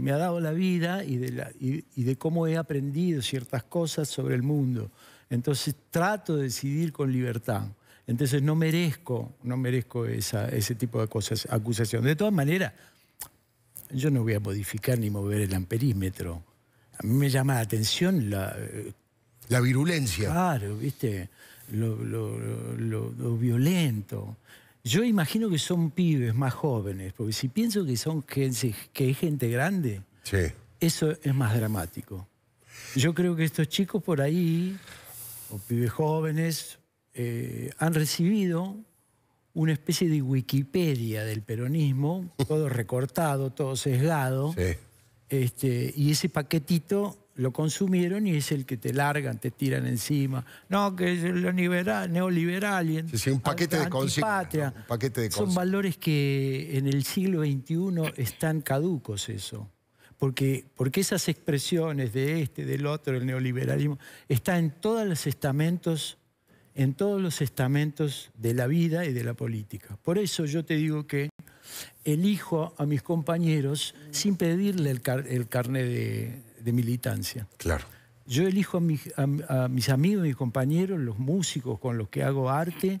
me ha dado la vida y de, la, y, de cómo he aprendido ciertas cosas sobre el mundo. Entonces trato de decidir con libertad. Entonces no merezco, no merezco esa, ese tipo de cosas, acusación. De todas maneras, yo no voy a modificar ni mover el amperímetro. A mí me llama la atención la... Eh, la virulencia. Claro, viste, lo violento. Yo imagino que son pibes más jóvenes, porque si pienso que son que es gente grande, eso es más dramático. Yo creo que estos chicos por ahí, o pibes jóvenes, eh, han recibido una especie de Wikipedia del peronismo, todo recortado, todo sesgado. Este, y ese paquetito lo consumieron y es el que te largan, te tiran encima. No, que es el neoliberal. Y en, un paquete de paquete Son valores que en el siglo XXI están caducos eso. Porque, porque esas expresiones de este, del otro, el neoliberalismo, está en todos los estamentos, en todos los estamentos de la vida y de la política. Por eso yo te digo que elijo a mis compañeros sin pedirle el carnet de, de militancia. Claro. Yo elijo a mis, amigos, mis compañeros, los músicos con los que hago arte,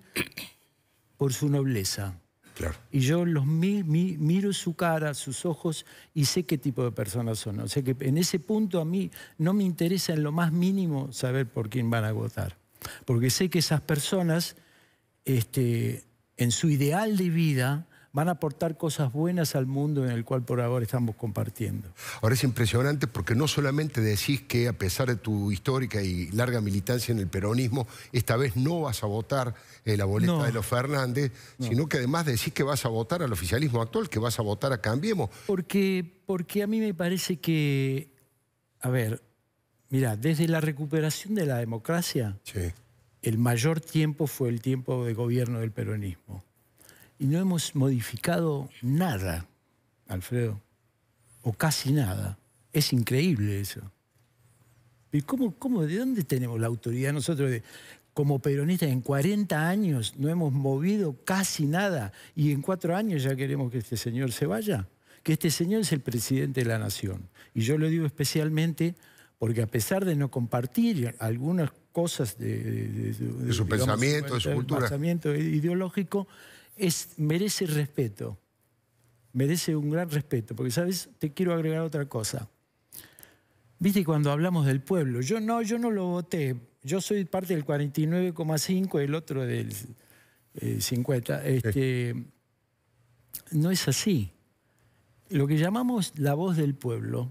por su nobleza. Claro. Y yo los miro su cara, sus ojos y sé qué tipo de personas son. O sea que en ese punto a mí no me interesa en lo más mínimo saber por quién van a votar. Porque sé que esas personas, este, en su ideal de vida, van a aportar cosas buenas al mundo en el cual por ahora estamos compartiendo. Ahora es impresionante porque no solamente decís que a pesar de tu histórica y larga militancia en el peronismo, esta vez no vas a votar eh, la boleta de los Fernández, sino que además decís que vas a votar al oficialismo actual, que vas a votar a Cambiemos. Porque, porque a mí me parece que, a ver, mira, desde la recuperación de la democracia, el mayor tiempo fue el tiempo de gobierno del peronismo y no hemos modificado nada, Alfredo, o casi nada. Es increíble eso. ¿Y cómo, cómo, de dónde tenemos la autoridad nosotros de, como peronistas en 40 años no hemos movido casi nada y en cuatro años ya queremos que este señor se vaya? Que este señor es el presidente de la nación. Y yo lo digo especialmente porque a pesar de no compartir algunas cosas de, de, de su pensamiento, de su cultura. pensamiento ideológico, es, merece respeto, merece un gran respeto, porque, ¿sabes? Te quiero agregar otra cosa. Viste cuando hablamos del pueblo, yo no, yo no lo voté, yo soy parte del 49,5, el otro del 50. Eh, este, No es así. Lo que llamamos la voz del pueblo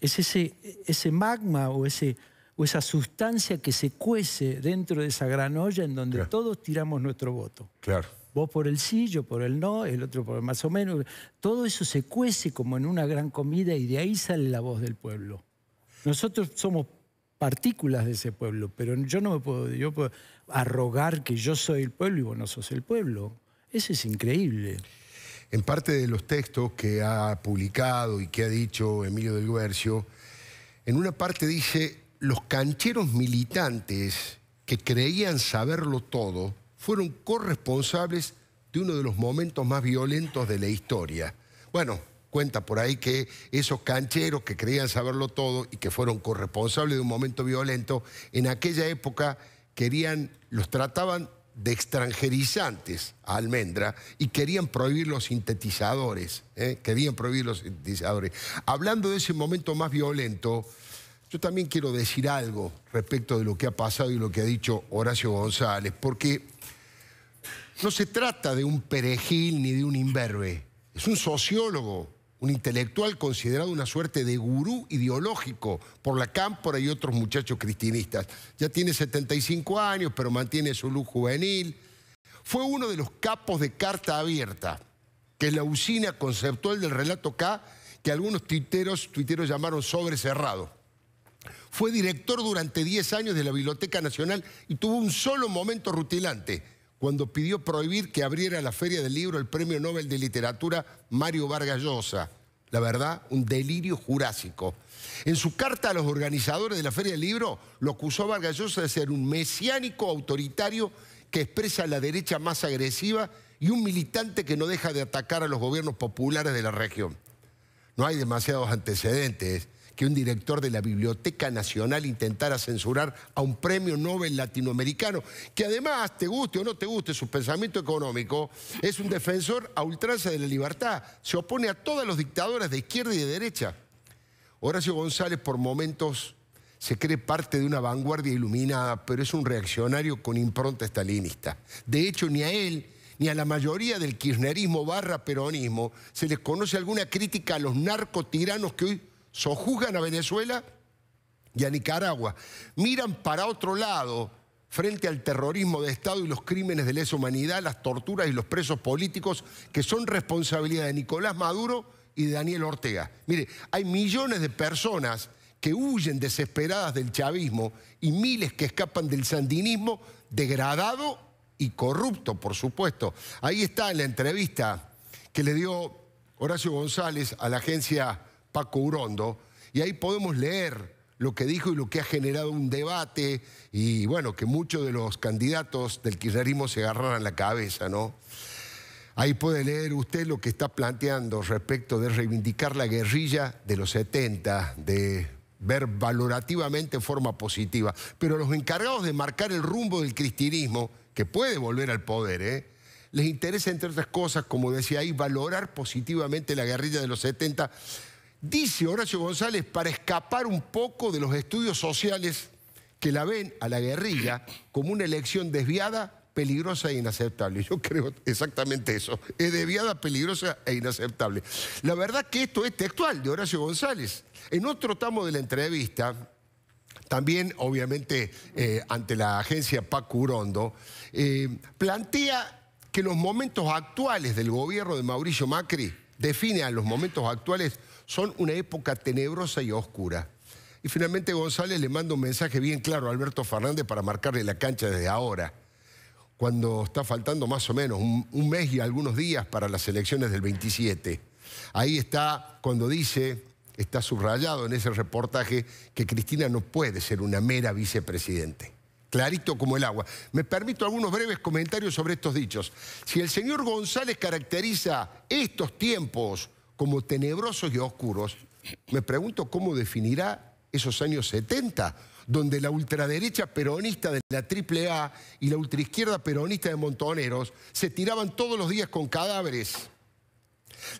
es ese, ese magma o, ese, o esa sustancia que se cuece dentro de esa gran olla en donde todos tiramos nuestro voto. Claro. Vos por el sí, yo por el no, el otro por el más o menos. Todo eso se cuece como en una gran comida y de ahí sale la voz del pueblo. Nosotros somos partículas de ese pueblo, pero yo no me puedo, yo puedo arrogar que yo soy el pueblo y vos no sos el pueblo. Eso es increíble. En parte de los textos que ha publicado y que ha dicho Emilio del Guercio, en una parte dice, los cancheros militantes que creían saberlo todo, fueron corresponsables de uno de los momentos más violentos de la historia. Bueno, cuenta por ahí que esos cancheros que creían saberlo todo y que fueron corresponsables de un momento violento, en aquella época querían, los trataban de extranjerizantes a almendra y querían prohibir los sintetizadores, ¿eh? querían prohibir los sintetizadores. Hablando de ese momento más violento, yo también quiero decir algo respecto de lo que ha pasado y lo que ha dicho Horacio González, porque no se trata de un perejil ni de un imberbe. Es un sociólogo, un intelectual considerado una suerte de gurú ideológico por la Cámpora y otros muchachos cristinistas. Ya tiene 75 años, pero mantiene su luz juvenil. Fue uno de los capos de carta abierta, que es la usina conceptual del relato K, que algunos tuiteros, llamaron sobre cerrado. Fue director durante 10 años de la Biblioteca Nacional y tuvo un solo momento rutilante cuando pidió prohibir que abriera la Feria del Libro el Premio Nobel de Literatura Mario Vargas Llosa. La verdad, un delirio jurásico. En su carta a los organizadores de la Feria del Libro, lo acusó Vargas Llosa de ser un mesiánico autoritario que expresa la derecha más agresiva y un militante que no deja de atacar a los gobiernos populares de la región. No hay demasiados antecedentes que un director de la Biblioteca Nacional intentara censurar a un premio Nobel latinoamericano, que además, te guste o no te guste su pensamiento económico, es un defensor a ultranza de la libertad, se opone a todas las dictadoras de izquierda y de derecha. Horacio González por momentos se cree parte de una vanguardia iluminada, pero es un reaccionario con impronta estalinista. De hecho, ni a él ni a la mayoría del kirchnerismo barra peronismo se les conoce alguna crítica a los narcotiranos que hoy sojuzgan a Venezuela y a Nicaragua, miran para otro lado frente al terrorismo de Estado y los crímenes de lesa humanidad, las torturas y los presos políticos que son responsabilidad de Nicolás Maduro y de Daniel Ortega. Mire, hay millones de personas que huyen desesperadas del chavismo y miles que escapan del sandinismo degradado y corrupto, por supuesto. Ahí está en la entrevista que le dio Horacio González a la agencia Paco Urondo, y ahí podemos leer lo que dijo y lo que ha generado un debate y bueno, que muchos de los candidatos del kirchnerismo se agarraran la cabeza, ¿no? Ahí puede leer usted lo que está planteando respecto de reivindicar la guerrilla de los 70, de ver valorativamente en forma positiva. Pero los encargados de marcar el rumbo del cristianismo... que puede volver al poder, ¿eh? les interesa, entre otras cosas, como decía ahí, valorar positivamente la guerrilla de los 70 dice Horacio González, para escapar un poco de los estudios sociales que la ven a la guerrilla como una elección desviada, peligrosa e inaceptable. Yo creo exactamente eso. Es desviada, peligrosa e inaceptable. La verdad que esto es textual de Horacio González. En otro tamo de la entrevista, también obviamente eh, ante la agencia Paco Urondo, eh, plantea que los momentos actuales del gobierno de Mauricio Macri define a los momentos actuales son una época tenebrosa y oscura. Y finalmente González le manda un mensaje bien claro a Alberto Fernández para marcarle la cancha desde ahora, cuando está faltando más o menos un, mes y algunos días para las elecciones del 27. Ahí está cuando dice, está subrayado en ese reportaje, que Cristina no puede ser una mera vicepresidente clarito como el agua. Me permito algunos breves comentarios sobre estos dichos. Si el señor González caracteriza estos tiempos como tenebrosos y oscuros, me pregunto cómo definirá esos años 70, donde la ultraderecha peronista de la AAA y la ultraizquierda peronista de Montoneros se tiraban todos los días con cadáveres.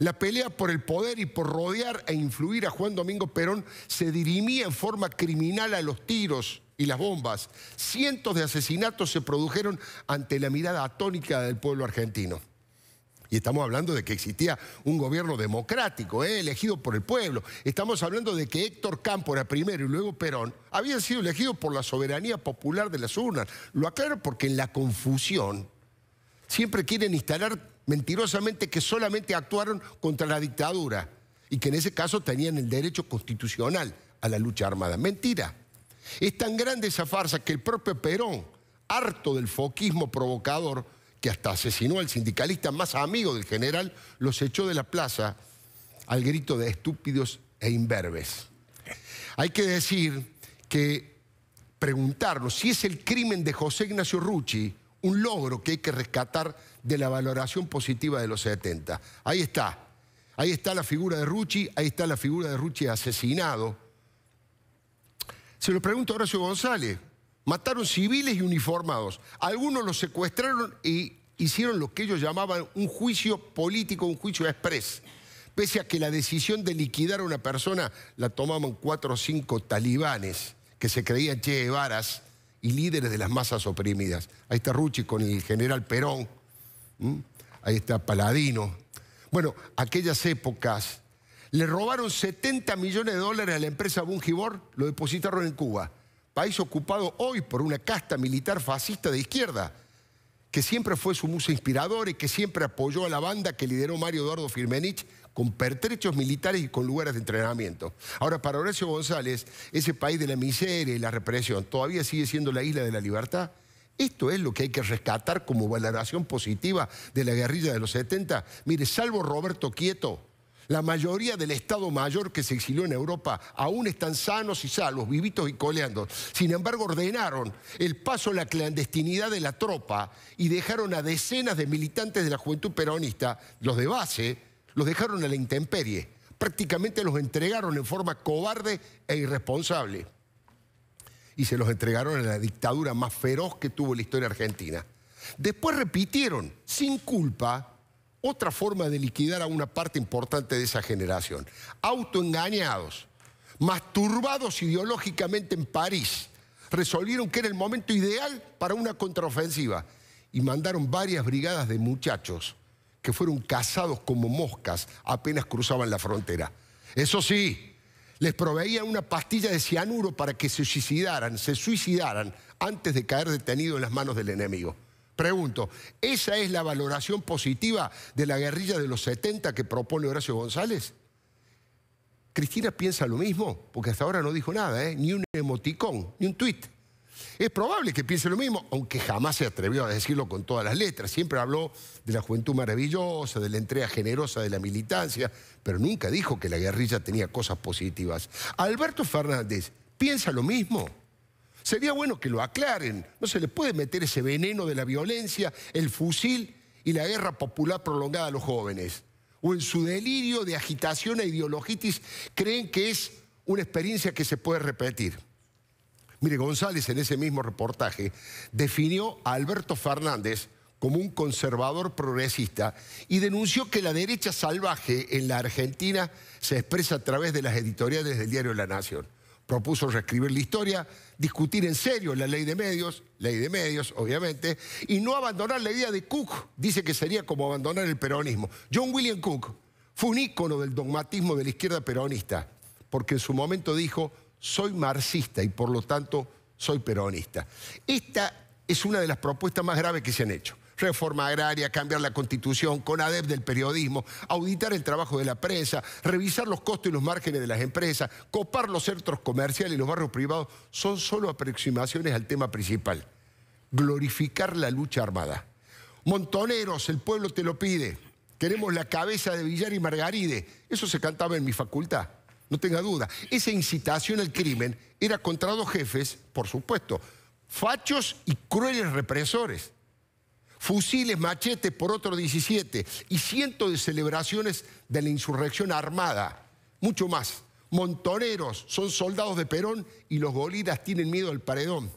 La pelea por el poder y por rodear e influir a Juan Domingo Perón se dirimía en forma criminal a los tiros y las bombas. Cientos de asesinatos se produjeron ante la mirada atónica del pueblo argentino. Y estamos hablando de que existía un gobierno democrático, eh, elegido por el pueblo. Estamos hablando de que Héctor Cámpora primero y luego Perón habían sido elegidos por la soberanía popular de las urnas. Lo aclaro porque en la confusión siempre quieren instalar mentirosamente que solamente actuaron contra la dictadura y que en ese caso tenían el derecho constitucional a la lucha armada. Mentira. Es tan grande esa farsa que el propio Perón, harto del foquismo provocador, que hasta asesinó al sindicalista más amigo del general, los echó de la plaza al grito de estúpidos e imberbes. Hay que decir que preguntarnos si es el crimen de José Ignacio Rucci un logro que hay que rescatar de la valoración positiva de los 70. Ahí está. Ahí está la figura de Rucci, ahí está la figura de Rucci asesinado se lo pregunto a Horacio González. Mataron civiles y uniformados. Algunos los secuestraron y hicieron lo que ellos llamaban un juicio político, un juicio express. Pese a que la decisión de liquidar a una persona la tomaban cuatro o cinco talibanes que se creían Che Guevaras y líderes de las masas oprimidas. Ahí está Rucci con el general Perón, ¿Mm? ahí está Paladino. Bueno, aquellas épocas le robaron 70 millones de dólares a la empresa Bungibor, lo depositaron en Cuba. País ocupado hoy por una casta militar fascista de izquierda, que siempre fue su musa inspiradora y que siempre apoyó a la banda que lideró Mario Eduardo Firmenich con pertrechos militares y con lugares de entrenamiento. Ahora, para Horacio González, ese país de la miseria y la represión todavía sigue siendo la isla de la libertad. Esto es lo que hay que rescatar como valoración positiva de la guerrilla de los 70. Mire, salvo Roberto Quieto, la mayoría del Estado Mayor que se exilió en Europa aún están sanos y salvos, vivitos y coleando. Sin embargo, ordenaron el paso a la clandestinidad de la tropa y dejaron a decenas de militantes de la juventud peronista, los de base, los dejaron a la intemperie. Prácticamente los entregaron en forma cobarde e irresponsable. Y se los entregaron a la dictadura más feroz que tuvo la historia argentina. Después repitieron, sin culpa, otra forma de liquidar a una parte importante de esa generación. Autoengañados, masturbados ideológicamente en París, resolvieron que era el momento ideal para una contraofensiva y mandaron varias brigadas de muchachos que fueron cazados como moscas apenas cruzaban la frontera. Eso sí, les proveían una pastilla de cianuro para que se suicidaran, se suicidaran antes de caer detenidos en las manos del enemigo. Pregunto, ¿esa es la valoración positiva de la guerrilla de los 70 que propone Horacio González? Cristina piensa lo mismo, porque hasta ahora no dijo nada, ¿eh? ni un emoticón, ni un tuit. Es probable que piense lo mismo, aunque jamás se atrevió a decirlo con todas las letras. Siempre habló de la juventud maravillosa, de la entrega generosa de la militancia, pero nunca dijo que la guerrilla tenía cosas positivas. Alberto Fernández piensa lo mismo. Sería bueno que lo aclaren. No se le puede meter ese veneno de la violencia, el fusil y la guerra popular prolongada a los jóvenes. O en su delirio de agitación e ideologitis creen que es una experiencia que se puede repetir. Mire, González en ese mismo reportaje definió a Alberto Fernández como un conservador progresista y denunció que la derecha salvaje en la Argentina se expresa a través de las editoriales del diario La Nación propuso reescribir la historia, discutir en serio la ley de medios, ley de medios, obviamente, y no abandonar la idea de Cook. Dice que sería como abandonar el peronismo. John William Cook fue un ícono del dogmatismo de la izquierda peronista, porque en su momento dijo, soy marxista y por lo tanto soy peronista. Esta es una de las propuestas más graves que se han hecho reforma agraria, cambiar la constitución, con ADEP del periodismo, auditar el trabajo de la prensa, revisar los costos y los márgenes de las empresas, copar los centros comerciales y los barrios privados, son solo aproximaciones al tema principal, glorificar la lucha armada. Montoneros, el pueblo te lo pide. Queremos la cabeza de Villar y Margaride. Eso se cantaba en mi facultad, no tenga duda. Esa incitación al crimen era contra dos jefes, por supuesto, fachos y crueles represores fusiles, machetes por otro 17 y cientos de celebraciones de la insurrección armada, mucho más. Montoneros son soldados de Perón y los golidas tienen miedo al paredón.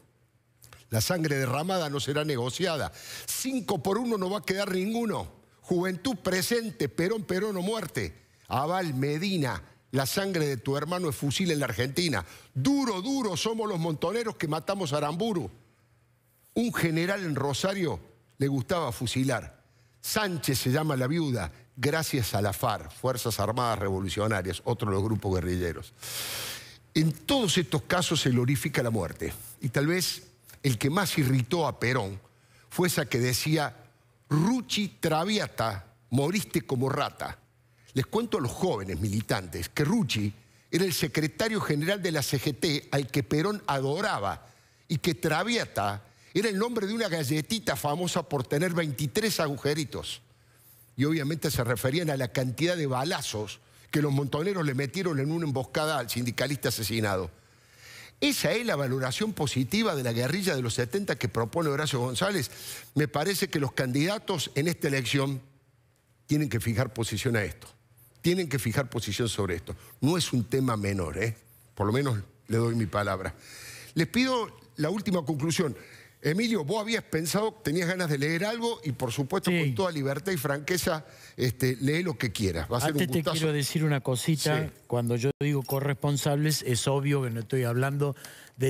La sangre derramada no será negociada. Cinco por uno no va a quedar ninguno. Juventud presente, Perón, Perón o muerte. Aval, Medina, la sangre de tu hermano es fusil en la Argentina. Duro, duro somos los montoneros que matamos a Aramburu. Un general en Rosario le gustaba fusilar. Sánchez se llama la viuda, gracias a la FARC, Fuerzas Armadas Revolucionarias, otro de los grupos guerrilleros. En todos estos casos se glorifica la muerte. Y tal vez el que más irritó a Perón fue esa que decía, Ruchi Traviata, moriste como rata. Les cuento a los jóvenes militantes que Ruchi era el secretario general de la CGT al que Perón adoraba y que Traviata era el nombre de una galletita famosa por tener 23 agujeritos. Y obviamente se referían a la cantidad de balazos que los montoneros le metieron en una emboscada al sindicalista asesinado. Esa es la valoración positiva de la guerrilla de los 70 que propone Horacio González. Me parece que los candidatos en esta elección tienen que fijar posición a esto. Tienen que fijar posición sobre esto. No es un tema menor, ¿eh? Por lo menos le doy mi palabra. Les pido la última conclusión. Emilio, vos habías pensado, tenías ganas de leer algo y por supuesto con toda libertad y franqueza este, lee lo que quieras. Antes te quiero decir una cosita. Cuando yo digo corresponsables, es obvio que no estoy hablando eh,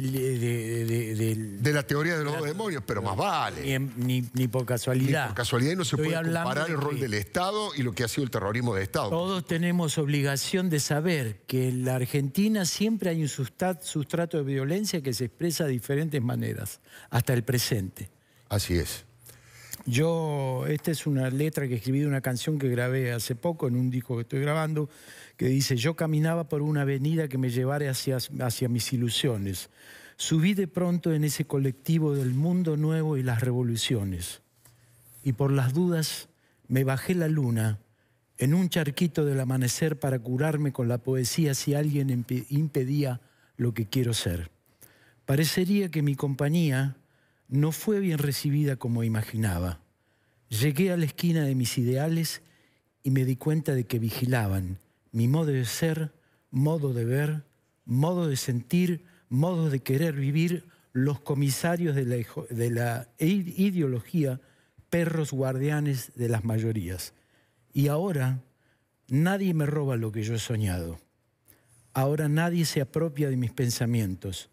de, de, la teoría de los dos demonios, pero más vale. Ni, por casualidad. por casualidad no se puede comparar el rol del Estado y lo que ha sido el terrorismo de Estado. Todos tenemos obligación de saber que en la Argentina siempre hay un sustrato de violencia que se expresa de diferentes maneras, hasta el presente. Así es. Yo, esta es una letra que escribí de una canción que grabé hace poco en un disco que estoy grabando, que dice, yo caminaba por una avenida que me llevara hacia, hacia mis ilusiones. Subí de pronto en ese colectivo del mundo nuevo y las revoluciones. Y por las dudas me bajé la luna en un charquito del amanecer para curarme con la poesía si alguien impedía lo que quiero ser. Parecería que mi compañía no fue bien recibida como imaginaba. Llegué a la esquina de mis ideales y me di cuenta de que vigilaban mi modo de ser, modo de ver, modo de sentir, modo de querer vivir los comisarios de la, de la ideología, perros guardianes de las mayorías. Y ahora nadie me roba lo que yo he soñado. Ahora nadie se apropia de mis pensamientos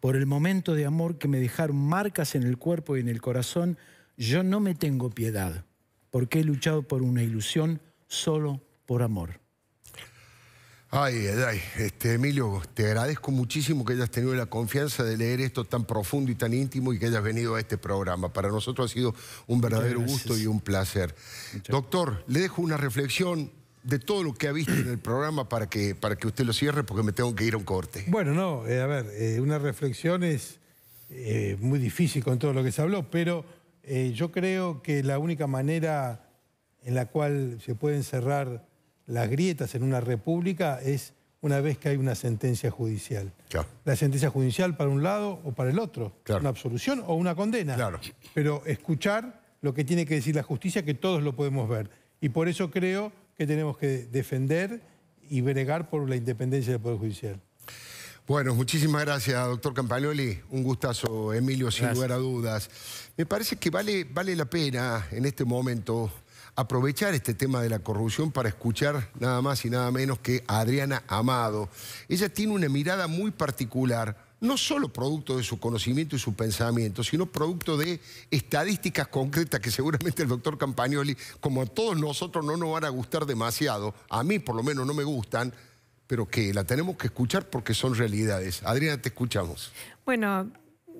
por el momento de amor que me dejaron marcas en el cuerpo y en el corazón, yo no me tengo piedad, porque he luchado por una ilusión solo por amor. Ay, ay, este, Emilio, te agradezco muchísimo que hayas tenido la confianza de leer esto tan profundo y tan íntimo y que hayas venido a este programa. Para nosotros ha sido un verdadero gusto y un placer. Doctor, le dejo una reflexión de todo lo que ha visto en el programa para que, para que usted lo cierre, porque me tengo que ir a un corte. Bueno, no, eh, a ver, eh, una reflexión es eh, muy difícil con todo lo que se habló, pero yo creo que la única manera en la cual se pueden cerrar las grietas en una república es una vez que hay una sentencia judicial. La sentencia judicial para un lado o para el otro, una absolución o una condena. Claro. Pero escuchar lo que tiene que decir la justicia, que todos lo podemos ver. Y por eso creo que tenemos que defender y bregar por la independencia del Poder Judicial. Bueno, muchísimas gracias, doctor Campagnoli. Un gustazo, Emilio, sin lugar a dudas. Me parece que vale, vale la pena en este momento aprovechar este tema de la corrupción para escuchar nada más y nada menos que a Adriana Amado. Ella tiene una mirada muy particular no solo producto de su conocimiento y su pensamiento, sino producto de estadísticas concretas que seguramente el doctor Campagnoli, como a todos nosotros, no nos van a gustar demasiado, a mí por lo menos no me gustan, pero que la tenemos que escuchar porque son realidades. Adriana, te escuchamos. Bueno,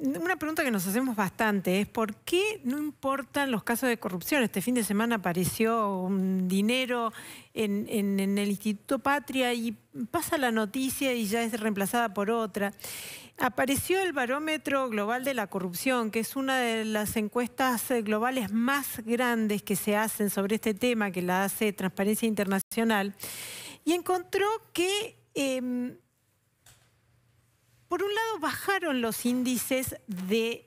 una pregunta que nos hacemos bastante es ¿por qué no importan los casos de corrupción? Este fin de semana apareció un dinero en, en el Instituto Patria y pasa la noticia y ya es reemplazada por otra. Apareció el Barómetro Global de la Corrupción, que es una de las encuestas eh, globales más grandes que se hacen sobre este tema, que la hace Transparencia Internacional, y encontró que, em, por un lado, bajaron los índices de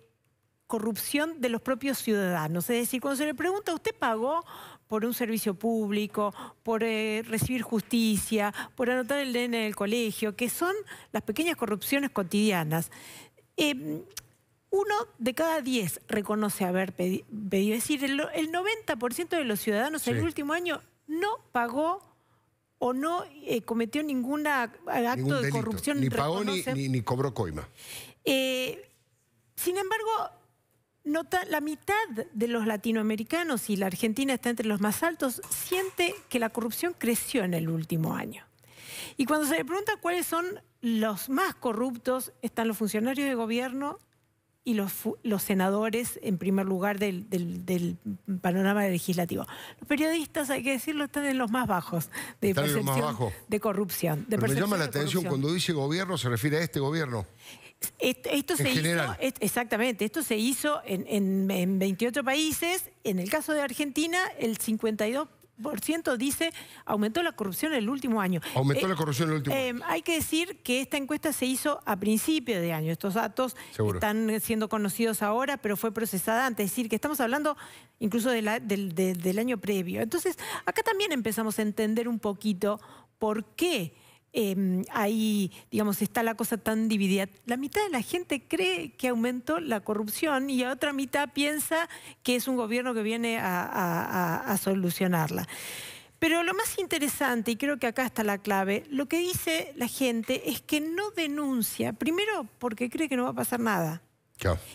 corrupción de los propios ciudadanos. Es decir, cuando se le pregunta, ¿usted pagó por un servicio público, por eh, recibir justicia, por anotar el DN el colegio, que son las pequeñas corrupciones cotidianas. Em, uno de cada diez reconoce haber pedido, es decir, el, 90% de los ciudadanos en el último año no pagó o no eh, cometió ningún acto de corrupción. Ni pagó ni, ni, ni cobró coima. Eh, sin embargo, nota, la mitad de los latinoamericanos, y la Argentina está entre los más altos, siente que la corrupción creció en el último año. Y cuando se le pregunta cuáles son los más corruptos, están los funcionarios de gobierno y los, senadores en primer lugar del, panorama legislativo. Los periodistas, hay que decirlo, están en los más bajos de percepción de corrupción. De me llama la atención cuando dice gobierno, se refiere a este gobierno. Esto, se hizo, exactamente, esto se hizo en, 28 países. En el caso de Argentina, el 52 dice aumentó la corrupción en el último año. Aumentó la eh, corrupción en el último eh, año. Hay que decir que esta encuesta se hizo a principio de año. Estos datos están siendo conocidos ahora, pero fue procesada antes. Es decir, que estamos hablando incluso del año previo. Entonces, acá también empezamos a entender un poquito por qué Em, ahí, digamos, está la cosa tan dividida. La mitad de la gente cree que aumentó la corrupción y la otra mitad piensa que es un gobierno que viene a solucionarla. Pero lo más interesante, y creo que acá está la clave, lo que dice la gente es que no denuncia, primero porque cree que no va a pasar nada.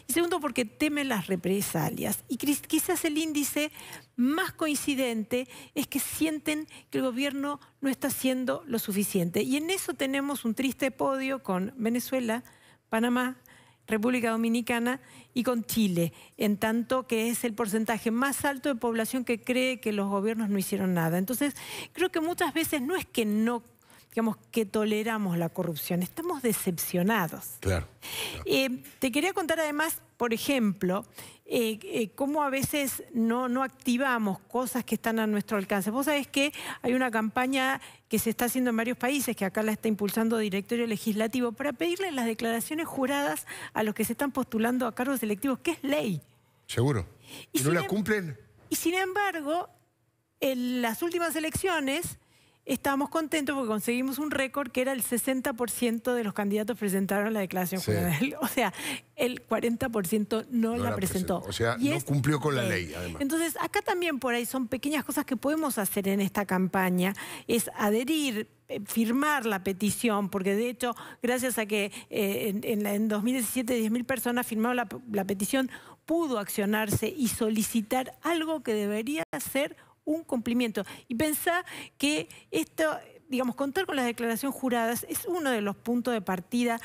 Y segundo, porque temen las represalias. Y quizás el índice más coincidente es que sienten que el gobierno no está haciendo lo suficiente. Y en eso tenemos un triste podio con Venezuela, Panamá, República Dominicana y con Chile, en tanto que es el porcentaje más alto de población que cree que los gobiernos no hicieron nada. Entonces, creo que muchas veces no es que no digamos, que toleramos la corrupción. Estamos decepcionados. Claro. Eh, te quería contar además, por ejemplo, eh, eh, cómo a veces no, activamos cosas que están a nuestro alcance. Vos sabés que hay una campaña que se está haciendo en varios países, que acá la está impulsando Directorio Legislativo, para pedirle las declaraciones juradas a los que se están postulando a cargos electivos, que es ley. Seguro. no la em- cumplen? Y sin embargo, en las últimas elecciones estábamos contentos porque conseguimos un récord que era el 60% de los candidatos presentaron la declaración O sea, el 40% no, la, presentó. O sea, no cumplió con la ley, además. Entonces, acá también por ahí son pequeñas cosas que podemos hacer en esta campaña. Es adherir, eh, firmar la petición, porque de hecho, gracias a que eh, en, en, 2017 10.000 personas firmaron la, la petición, pudo accionarse y solicitar algo que debería ser un cumplimiento. Y pensá que esto, digamos, contar con las declaraciones juradas es uno de los puntos de partida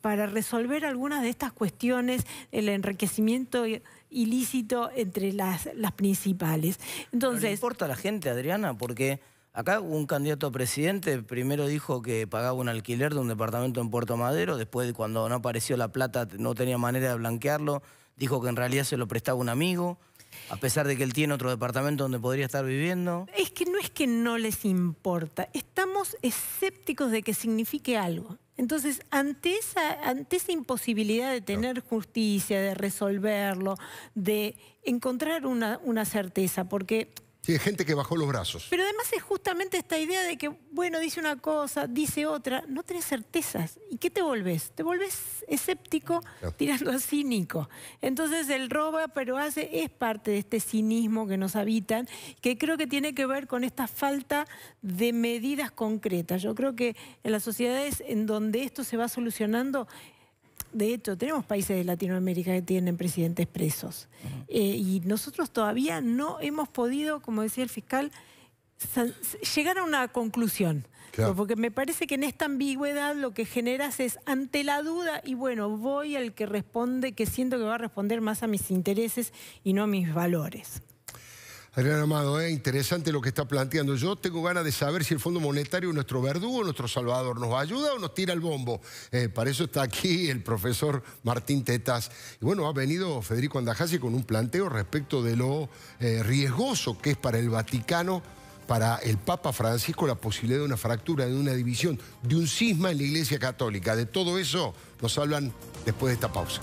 para resolver algunas de estas cuestiones, el enriquecimiento ilícito entre las, las principales. Entonces, no le importa a la gente, Adriana, porque acá un candidato a presidente primero dijo que pagaba un alquiler de un departamento en Puerto Madero, después cuando no apareció la plata no tenía manera de blanquearlo, dijo que en realidad se lo prestaba un amigo a pesar de que él tiene otro departamento donde podría estar viviendo. Es que no es que no les importa, estamos escépticos de que signifique algo. Entonces, ante esa, ante esa imposibilidad de tener justicia, de resolverlo, de encontrar una, una certeza, porque Sí, gente que bajó los brazos. Pero además es justamente esta idea de que, bueno, dice una cosa, dice otra, no tenés certezas. ¿Y qué te volvés? Te volvés escéptico tirando cínico. Entonces el roba pero hace es parte de este cinismo que nos habitan, que creo que tiene que ver con esta falta de medidas concretas. Yo creo que en las sociedades en donde esto se va solucionando de hecho, tenemos países de Latinoamérica que tienen presidentes presos. Eh, y nosotros todavía no hemos podido, como decía el fiscal, llegar a una conclusión. Porque me parece que en esta ambigüedad lo que generas es ante la duda y bueno, voy al que responde, que siento que va a responder más a mis intereses y no a mis valores. Adrián Amado, es eh, interesante lo que está planteando. Yo tengo ganas de saber si el Fondo Monetario nuestro verdugo, nuestro salvador, nos ayuda o nos tira el bombo. Eh, para eso está aquí el profesor Martín Tetas. Y bueno, ha venido Federico Andajasi con un planteo respecto de lo eh, riesgoso que es para el Vaticano, para el Papa Francisco, la posibilidad de una fractura, de una división, de un cisma en la Iglesia Católica. De todo eso nos hablan después de esta pausa.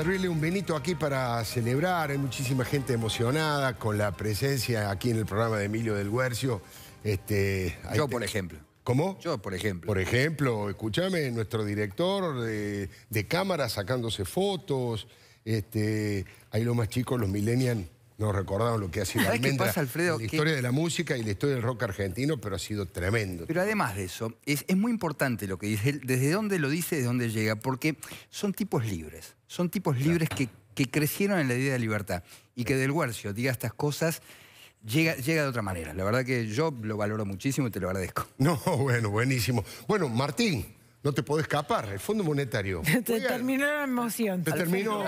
servirle un vinito aquí para celebrar. Hay muchísima gente emocionada con la presencia aquí en el programa de Emilio del Huercio este, Yo, por ejemplo. ¿Cómo? Yo, por ejemplo. Por ejemplo, escúchame, nuestro director de, cámara sacándose fotos. Este, ahí los más chicos, los millennials, nos recordaron lo que ha sido la historia de la música y la historia del rock argentino, pero ha sido tremendo. Pero además de eso, es, muy importante lo que dice, desde dónde lo dice, de dónde llega, porque son tipos libres, son tipos libres que, crecieron en la idea de libertad y que del Guercio diga estas cosas... Llega, llega de otra manera. La verdad que yo lo valoro muchísimo y te lo agradezco. No, bueno, buenísimo. Bueno, Martín, no te podés escapar, el Fondo Monetario. Te terminó la emoción. Te terminó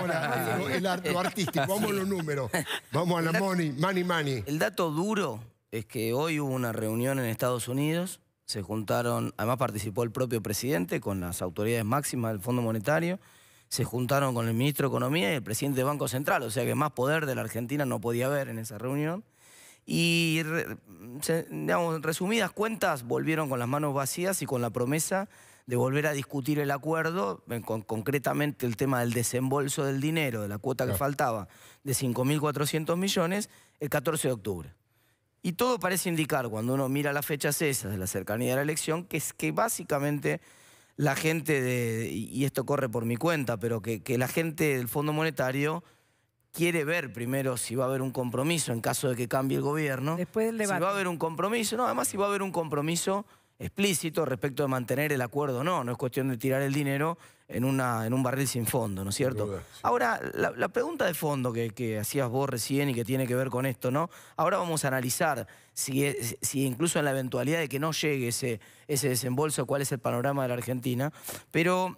el, artístico. Vamos a los números. Vamos a la money, money, money. El dato duro es que hoy hubo una reunión en Estados Unidos. Se juntaron, además participó el propio presidente con las autoridades máximas del Fondo Monetario. Se juntaron con el ministro de Economía y el presidente del Banco Central. O sea que más poder de la Argentina no podía haber en esa reunión. Y, digamos, en resumidas cuentas, volvieron con las manos vacías y con la promesa de volver a discutir el acuerdo, concretamente el tema del desembolso del dinero, de la cuota que faltaba, de 5.400 millones, el 14 de octubre. Y todo parece indicar, cuando uno mira las fechas esas, de la cercanía de la elección, que es que básicamente la gente de, y esto corre por mi cuenta, pero que, que la gente del Fondo Monetario quiere ver primero si va a haber un compromiso en caso de que cambie el gobierno. Después del debate. Si va a haber un compromiso, no, además si va a haber un compromiso explícito respecto de mantener el acuerdo no, no es cuestión de tirar el dinero en, una, en un barril sin fondo, ¿no es cierto? Ahora, la, pregunta de fondo que, hacías vos recién y que tiene que ver con esto, ¿no? Ahora vamos a analizar si, si incluso en la eventualidad de que no llegue ese, ese desembolso, cuál es el panorama de la Argentina, pero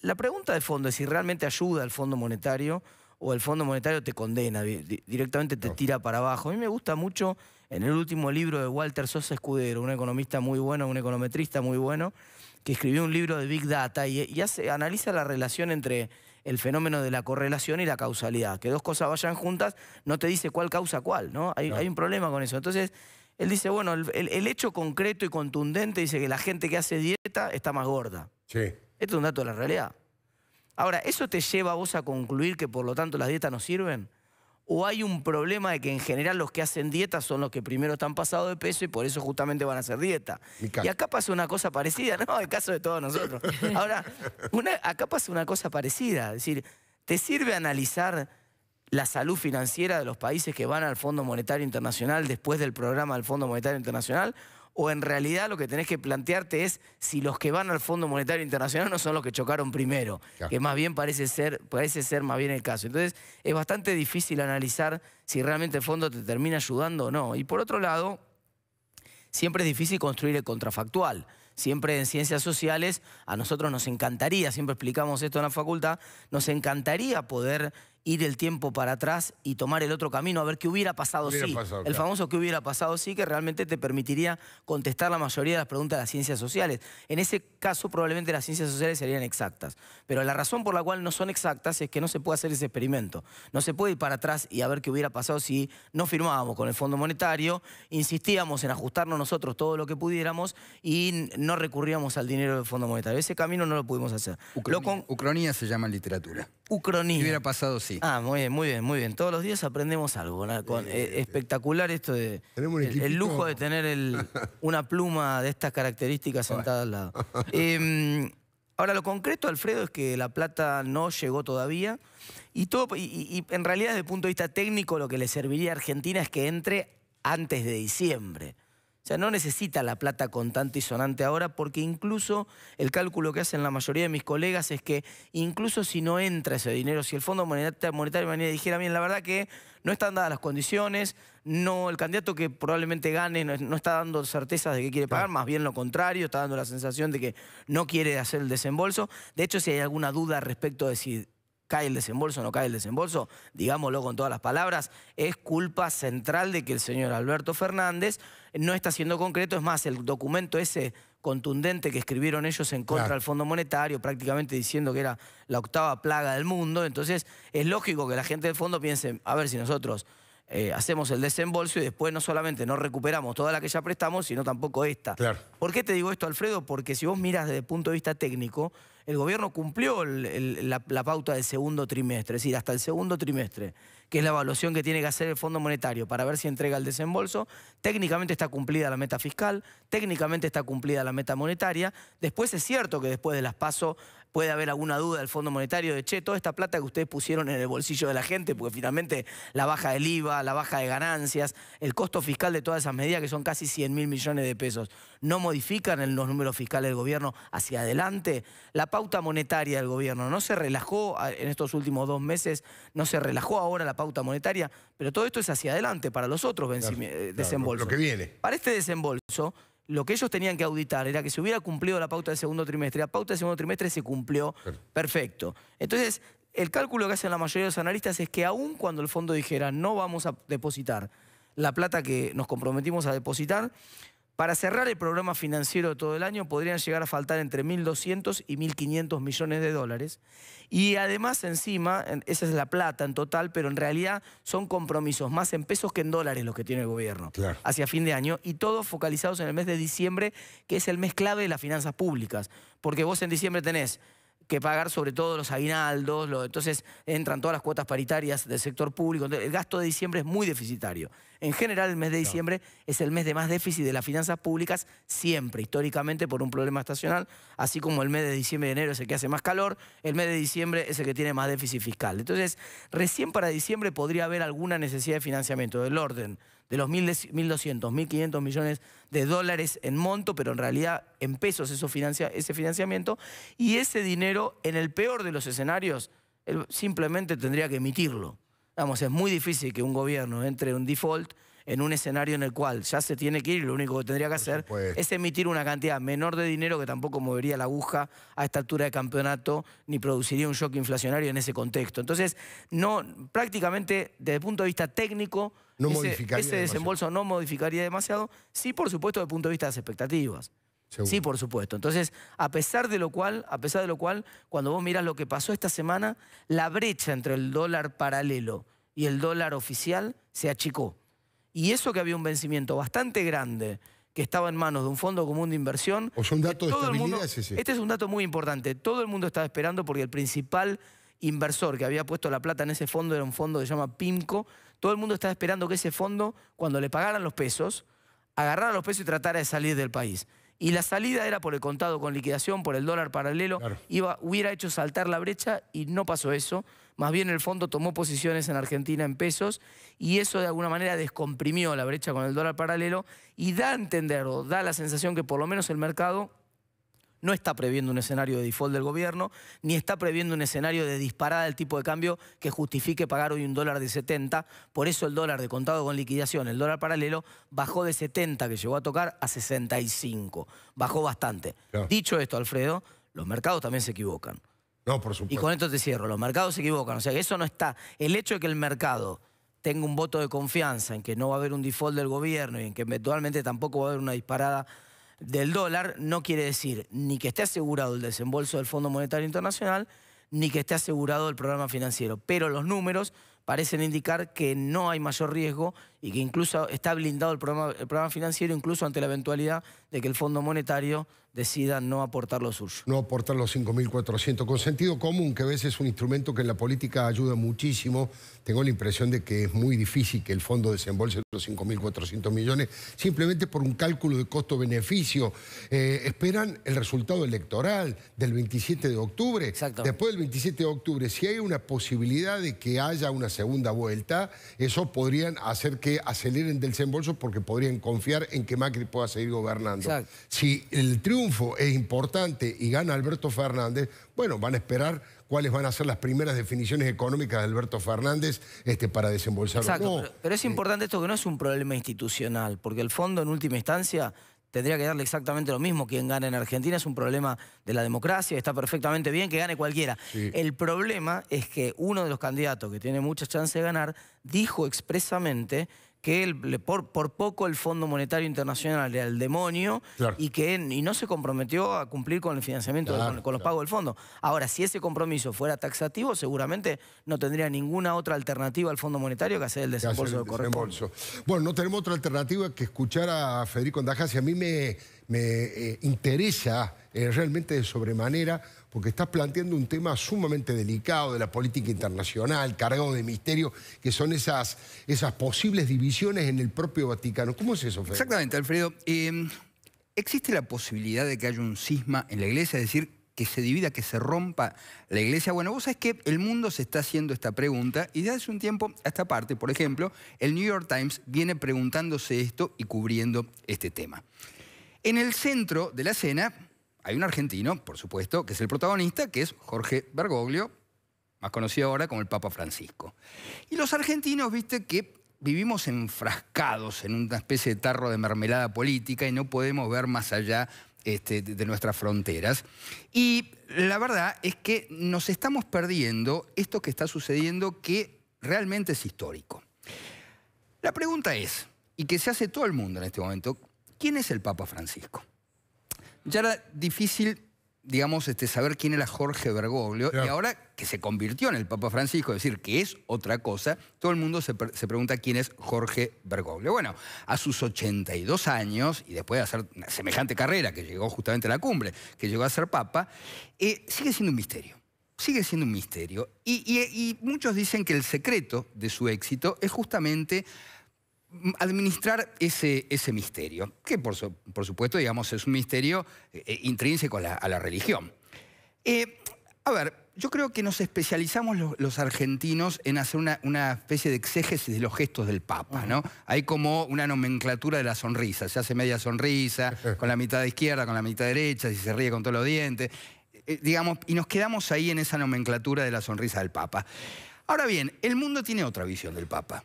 la pregunta de fondo es si realmente ayuda al Fondo Monetario o el Fondo Monetario te condena, directamente te tira para abajo. A mí me gusta mucho en el último libro de Walter Sosa Escudero, un economista muy bueno, un econometrista muy bueno, que escribió un libro de Big Data y, ya se analiza la relación entre el fenómeno de la correlación y la causalidad. Que dos cosas vayan juntas no te dice cuál causa cuál, ¿no? Hay, un problema con eso. Entonces, él dice, bueno, el, hecho concreto y contundente dice que la gente que hace dieta está más gorda. Sí. es un dato de la realidad. Ahora, ¿eso te lleva a vos a concluir que por lo tanto las dietas no sirven? ¿O hay un problema de que en general los que hacen dieta son los que primero están pasados de peso y por eso justamente van a hacer dieta? Y acá pasa una cosa parecida, ¿no? El caso de todos nosotros. Ahora, acá pasa una cosa parecida. Es decir, ¿te sirve analizar la salud financiera de los países que van al Fondo Monetario Internacional después del programa del Fondo Monetario Internacional? o en realidad lo que tenés que plantearte es si los que van al Fondo Monetario Internacional no son los que chocaron primero, que más bien parece ser, parece ser más bien el caso. Entonces, es bastante difícil analizar si realmente el fondo te termina ayudando o no. Y por otro lado, siempre es difícil construir el contrafactual siempre en ciencias sociales, a nosotros nos encantaría, siempre explicamos esto en la facultad, nos encantaría poder ir el tiempo para atrás y tomar el otro camino, a ver qué hubiera pasado si. el famoso qué hubiera pasado si, sí, que realmente te permitiría contestar la mayoría de las preguntas de las ciencias sociales. En ese caso, probablemente las ciencias sociales serían exactas. Pero la razón por la cual no son exactas es que no se puede hacer ese experimento. No se puede ir para atrás y a ver qué hubiera pasado si no firmábamos con el Fondo Monetario, insistíamos en ajustarnos nosotros todo lo que pudiéramos y no recurríamos al dinero del Fondo Monetario. Ese camino no lo pudimos hacer. Ucronía, se llama literatura. Ucronía. hubiera pasado si? Ah, muy bien, muy bien, muy bien. Todos los días aprendemos algo. Eh, espectacular esto de. el, lujo de tener una pluma de estas características sentada al lado. Em, ahora, lo concreto, Alfredo, es que la plata no llegó todavía. Y, todo, y, y en realidad, desde el punto de vista técnico, lo que le serviría a Argentina es que entre antes de diciembre. O sea, no necesita la plata contante y sonante ahora porque incluso el cálculo que hacen la mayoría de mis colegas es que incluso si no entra ese dinero, si el Fondo Monetario Manía dijera, bien, la verdad que no están dadas las condiciones, no, el candidato que probablemente gane no, está dando certezas de que quiere pagar, más bien lo contrario, está dando la sensación de que no quiere hacer el desembolso. De hecho, si hay alguna duda respecto de si cae el desembolso o no cae el desembolso, digámoslo con todas las palabras, es culpa central de que el señor Alberto Fernández no está siendo concreto. Es más, el documento ese contundente que escribieron ellos en contra del Fondo Monetario, prácticamente diciendo que era la octava plaga del mundo. Entonces, es lógico que la gente del fondo piense, a ver si nosotros eh, hacemos el desembolso y después no solamente no recuperamos toda la que ya prestamos, sino tampoco esta. ¿Por qué te digo esto, Alfredo? Porque si vos miras desde el punto de vista técnico, el gobierno cumplió la, la, pauta del segundo trimestre, es decir, hasta el segundo trimestre, que es la evaluación que tiene que hacer el Fondo Monetario para ver si entrega el desembolso, técnicamente está cumplida la meta fiscal, técnicamente está cumplida la meta monetaria, después es cierto que después de las PASO puede haber alguna duda del Fondo Monetario de, che, toda esta plata que ustedes pusieron en el bolsillo de la gente, porque finalmente la baja del IVA, la baja de ganancias, el costo fiscal de todas esas medidas, que son casi 100 mil millones de pesos, no modifican en los números fiscales del gobierno hacia adelante. La pauta monetaria del gobierno no se relajó ah, en estos últimos dos meses, no se relajó ahora la pauta monetaria, pero todo esto es hacia adelante para los otros eh, desembolsos. que viene. Para este desembolso lo que ellos tenían que auditar era que se hubiera cumplido la pauta del segundo trimestre. La pauta del segundo trimestre se cumplió perfecto. Entonces, el cálculo que hacen la mayoría de los analistas es que aun cuando el fondo dijera no vamos a depositar la plata que nos comprometimos a depositar, para cerrar el programa financiero de todo el año podrían llegar a faltar entre 1.200 y 1.500 millones de dólares. Y además encima, esa es la plata en total, pero en realidad son compromisos más en pesos que en dólares los que tiene el gobierno hacia fin de año. Y todos focalizados en el mes de diciembre, que es el mes clave de las finanzas públicas. Porque vos en diciembre tenés que pagar sobre todo los aguinaldos, entonces entran todas las cuotas paritarias del sector público. El gasto de diciembre es muy deficitario. En general, el mes de diciembre es el mes de más déficit de las finanzas públicas siempre, históricamente por un problema estacional, así como el mes de diciembre y enero es el que hace más calor, el mes de diciembre es el que tiene más déficit fiscal. Entonces, recién para diciembre podría haber alguna necesidad de financiamiento del orden de los 1.200, 1.500 millones de dólares en monto, pero en realidad en pesos eso financia, ese financiamiento, y ese dinero, en el peor de los escenarios, él simplemente tendría que emitirlo. Vamos, es muy difícil que un gobierno entre en un default en un escenario en el cual ya se tiene que ir, lo único que tendría que hacer es emitir una cantidad menor de dinero que tampoco movería la aguja a esta altura de campeonato ni produciría un shock inflacionario en ese contexto. Entonces, no, prácticamente desde el punto de vista técnico, no ese, modificaría desembolso no modificaría demasiado, sí, por supuesto, desde el punto de vista de las expectativas. Sí, por supuesto. Entonces, a pesar de lo cual, a pesar de lo cual, cuando vos mirás lo que pasó esta semana, la brecha entre el dólar paralelo y el dólar oficial se achicó. Y eso que había un vencimiento bastante grande que estaba en manos de un fondo común de inversión. O sea, un dato de estabilidad, Este es un dato muy importante. Todo el mundo estaba esperando porque el principal inversor que había puesto la plata en ese fondo era un fondo que se llama PIMCO, todo el mundo estaba esperando que ese fondo, cuando le pagaran los pesos, agarrara los pesos y tratara de salir del país. Y la salida era por el contado con liquidación, por el dólar paralelo. Iba, hubiera hecho saltar la brecha y no pasó eso. Más bien el fondo tomó posiciones en Argentina en pesos y eso de alguna manera descomprimió la brecha con el dólar paralelo y da a entender da la sensación que por lo menos el mercado no está previendo un escenario de default del gobierno, ni está previendo un escenario de disparada del tipo de cambio que justifique pagar hoy un dólar de 70. Por eso el dólar de contado con liquidación, el dólar paralelo, bajó de 70, que llegó a tocar, a 65. Bajó bastante. Dicho esto, Alfredo, los mercados también se equivocan. No, por supuesto. Y con esto te cierro, los mercados se equivocan. O sea, que eso no está. El hecho de que el mercado tenga un voto de confianza en que no va a haber un default del gobierno y en que eventualmente tampoco va a haber una disparada del dólar no quiere decir ni que esté asegurado el desembolso del Fondo Monetario Internacional ni que esté asegurado el programa financiero, pero los números parecen indicar que no hay mayor riesgo y que incluso está blindado el programa, financiero incluso ante la eventualidad de que el Fondo Monetario decida no aportar los suyo. No aportar los 5.400, con sentido común, que a veces es un instrumento que en la política ayuda muchísimo. Tengo la impresión de que es muy difícil que el fondo desembolse los 5.400 millones, simplemente por un cálculo de costo-beneficio. Eh, esperan el resultado electoral del 27 de octubre. Después del 27 de octubre, si hay una posibilidad de que haya una segunda vuelta, eso podrían hacer que aceleren del desembolso porque podrían confiar en que Macri pueda seguir gobernando. Si el triunfo es importante y gana Alberto Fernández, bueno, van a esperar cuáles van a ser las primeras definiciones económicas de Alberto Fernández este, para desembolsar. Exacto, pero, es eh, importante esto que no es un problema institucional, porque el fondo en última instancia tendría que darle exactamente lo mismo. Quien gane en Argentina es un problema de la democracia, está perfectamente bien que gane cualquiera. El problema es que uno de los candidatos que tiene muchas chances de ganar dijo expresamente que él por, por, poco el Fondo Monetario Internacional era el demonio y que y no se comprometió a cumplir con el financiamiento, con, los pagos del fondo. Ahora, si ese compromiso fuera taxativo, seguramente no tendría ninguna otra alternativa al Fondo Monetario que hacer el desembolso de corrupción. Bueno, no tenemos otra alternativa que escuchar a Federico Andajas y a mí me, me eh, interesa eh, realmente de sobremanera porque estás planteando un tema sumamente delicado de la política internacional, cargado de misterio, que son esas, esas posibles divisiones en el propio Vaticano. ¿Cómo es eso, Alfredo? Exactamente, Alfredo. Em, ¿Existe la posibilidad de que haya un sisma en la iglesia? Es decir, que se divida, que se rompa la iglesia. Bueno, vos sabés que el mundo se está haciendo esta pregunta y desde hace un tiempo a esta parte, por ejemplo, el New York Times viene preguntándose esto y cubriendo este tema. En el centro de la cena hay un argentino, por supuesto, que es el protagonista, que es Jorge Bergoglio, más conocido ahora como el Papa Francisco. Y los argentinos, viste, que vivimos enfrascados en una especie de tarro de mermelada política y no podemos ver más allá este, de nuestras fronteras. Y la verdad es que nos estamos perdiendo esto que está sucediendo que realmente es histórico. La pregunta es, y que se hace todo el mundo en este momento, ¿quién es el Papa Francisco? ya era difícil, digamos, este, saber quién era Jorge Bergoglio. Y ahora que se convirtió en el Papa Francisco, es decir, que es otra cosa, todo el mundo se, pregunta quién es Jorge Bergoglio. Bueno, a sus 82 años, y después de hacer una semejante carrera, que llegó justamente a la cumbre, que llegó a ser Papa, eh, sigue siendo un misterio. Sigue siendo un misterio. y muchos dicen que el secreto de su éxito es justamente administrar ese, ese misterio, que por, por, supuesto, digamos, es un misterio eh, eh, intrínseco a la, religión. Eh, a ver, yo creo que nos especializamos los, argentinos en hacer una, especie de exégesis de los gestos del Papa, ¿no? Hay como una nomenclatura de la sonrisa, se hace media sonrisa, con la mitad izquierda, con la mitad derecha, si se ríe con todos los dientes, digamos, y nos quedamos ahí en esa nomenclatura de la sonrisa del Papa. Ahora bien, el mundo tiene otra visión del Papa.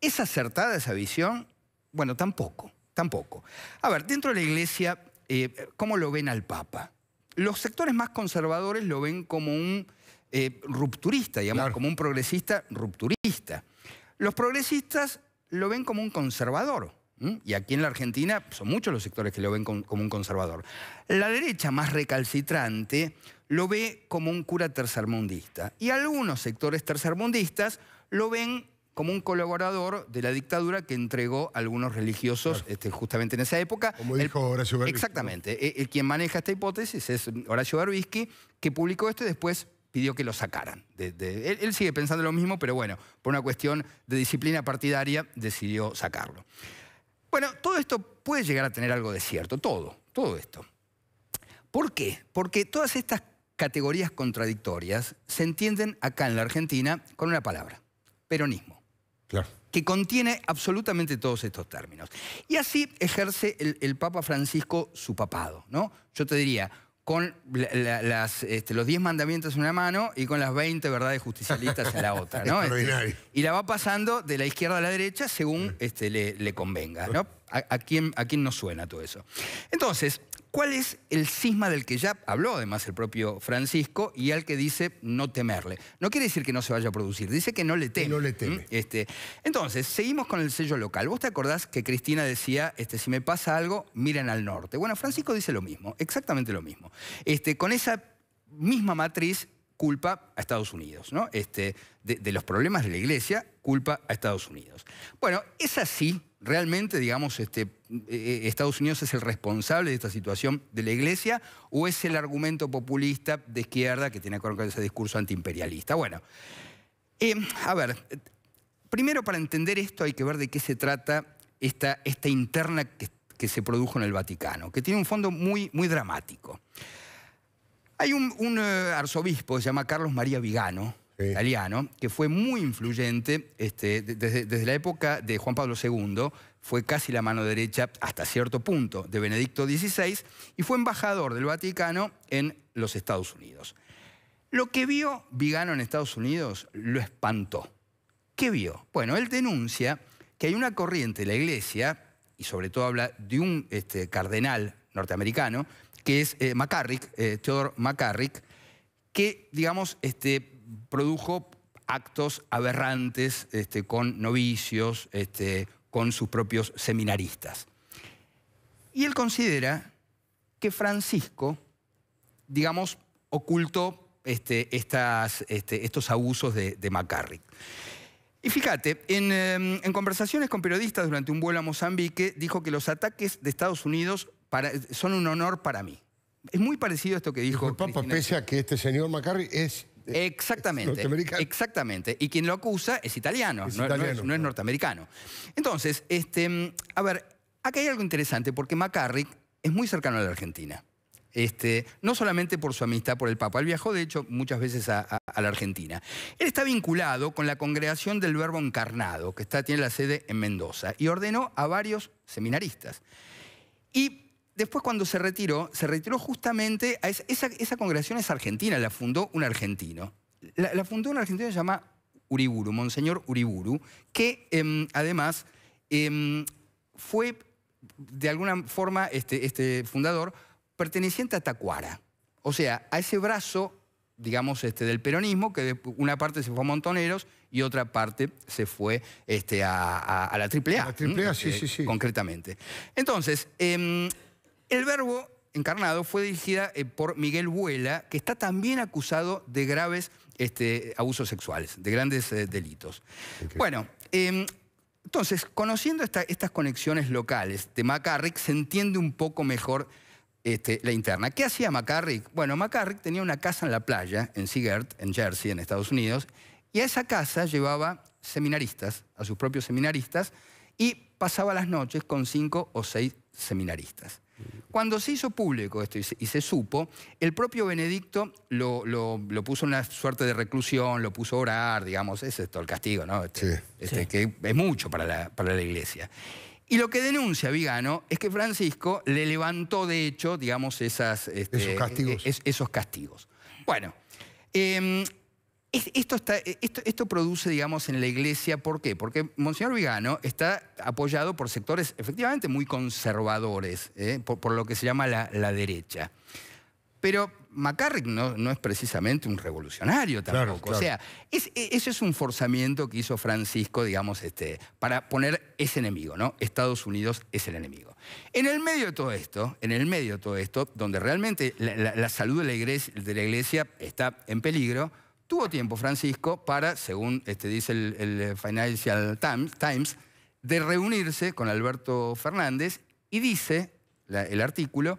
¿Es acertada esa visión? Bueno, tampoco, tampoco. A ver, dentro de la Iglesia, eh, ¿cómo lo ven al Papa? Los sectores más conservadores lo ven como un eh, rupturista, digamos, como un progresista rupturista. Los progresistas lo ven como un conservador. Y aquí en la Argentina son muchos los sectores que lo ven como un conservador. La derecha más recalcitrante lo ve como un cura tercermundista. Y algunos sectores tercermundistas lo ven como un colaborador de la dictadura que entregó a algunos religiosos este, justamente en esa época. Como dijo Horacio Exactamente. E, el, quien maneja esta hipótesis es Horacio Garbisky, que publicó esto y después pidió que lo sacaran. él, sigue pensando lo mismo, pero bueno, por una cuestión de disciplina partidaria decidió sacarlo. Bueno, todo esto puede llegar a tener algo de cierto, todo, todo esto. ¿Por qué? Porque todas estas categorías contradictorias se entienden acá en la Argentina con una palabra, peronismo que contiene absolutamente todos estos términos. Y así ejerce el, Papa Francisco su papado, ¿no? Yo te diría, con este, los 10 mandamientos en una mano y con las 20 verdades justicialistas en la otra. ¿no? Este, y la va pasando de la izquierda a la derecha según este, le, convenga. ¿no? ¿A, quién, ¿A quién nos suena todo eso? Entonces, ¿Cuál es el cisma del que ya habló además el propio Francisco y al que dice no temerle? No quiere decir que no se vaya a producir, dice que no le teme. no le teme. Este, entonces, seguimos con el sello local. Vos te acordás que Cristina decía, este, si me pasa algo, miren al norte. Bueno, Francisco dice lo mismo, exactamente lo mismo. Este, con esa misma matriz culpa a Estados Unidos, ¿no? Este, de, de los problemas de la iglesia, culpa a Estados Unidos. Bueno, es así realmente, digamos, este, eh, eh, Estados Unidos es el responsable de esta situación de la Iglesia o es el argumento populista de izquierda que tiene que ver con ese discurso antiimperialista? Bueno, eh, a ver, primero para entender esto hay que ver de qué se trata esta, interna que, se produjo en el Vaticano, que tiene un fondo muy, muy dramático. Hay un, un, arzobispo que se llama Carlos María Vigano, italiano, que fue muy influyente este, desde, la época de Juan Pablo II, fue casi la mano derecha hasta cierto punto de Benedicto XVI y fue embajador del Vaticano en los Estados Unidos. Lo que vio Vigano en Estados Unidos lo espantó. ¿Qué vio? Bueno, él denuncia que hay una corriente en la Iglesia, y sobre todo habla de un este, cardenal norteamericano, que es Macarrick, eh, McCarrick, eh, Theodore McCarrick, que, digamos, este, produjo actos aberrantes este, con novicios, este, con sus propios seminaristas. Y él considera que Francisco, digamos, ocultó este, estas, estos abusos de, de, Y fíjate, em, en, conversaciones con periodistas durante un vuelo a Mozambique, dijo que los ataques de Estados Unidos son un honor para mí. Es muy parecido a esto que dijo. Papa, pues, pese a que este señor Macarri es Exactamente. Exactamente. Y quien lo acusa es italiano, no, es, norteamericano. Entonces, este, a ver, acá hay algo interesante porque McCarrick es muy cercano a la Argentina. Este, no solamente por su amistad por el Papa, él viajó de hecho muchas veces a, la Argentina. Él está vinculado con la Congregación del Verbo Encarnado, que tiene la sede en Mendoza, y ordenó a varios seminaristas. Y después cuando se retiró, se retiró justamente a esa, congregación es argentina, la fundó un argentino. La, fundó un argentino que se llama Uriburu, Monseñor Uriburu, que em, además em, fue de alguna forma este, este fundador perteneciente a Tacuara. O sea, a ese brazo, digamos, este, del peronismo, que una parte se fue a Montoneros y otra parte se fue este, a, la AAA. A la AAA, sí, sí, este, sí. Concretamente. Entonces, em, el verbo encarnado fue dirigida eh, por Miguel Vuela, que está también acusado de graves este, abusos sexuales, de grandes eh, delitos. Bueno, em, entonces, conociendo estas conexiones locales de McCarrick, se entiende un poco mejor este, la interna. ¿Qué hacía McCarrick? Bueno, McCarrick tenía una casa en la playa, en Sigert, en Jersey, en Estados Unidos, y a esa casa llevaba seminaristas, a sus propios seminaristas, y pasaba las noches con cinco o seis seminaristas. Cuando se hizo público esto y se, supo, el propio Benedicto lo, puso en una suerte de reclusión, lo puso a orar, digamos, es esto el castigo, ¿no? Este, este, sí. Que es mucho para la, para la iglesia. Y lo que denuncia Vigano es que Francisco le levantó, de hecho, digamos, esas, este, esos, castigos. E, e, esos castigos. Bueno, em, eh, esto, produce, digamos, en la iglesia, ¿por qué? Porque Monseñor Vigano está apoyado por sectores efectivamente muy conservadores, ¿eh? por, lo que se llama la, derecha. Pero McCarrick no, es precisamente un revolucionario tampoco. O sea, eso e, es un forzamiento que hizo Francisco, digamos, este, para poner ese enemigo, ¿no? Estados Unidos es el enemigo. En el medio de todo esto, en el medio de todo esto, donde realmente la, salud de la iglesia está en peligro, tuvo tiempo Francisco para, según este, dice el, Financial Times, de reunirse con Alberto Fernández y dice el artículo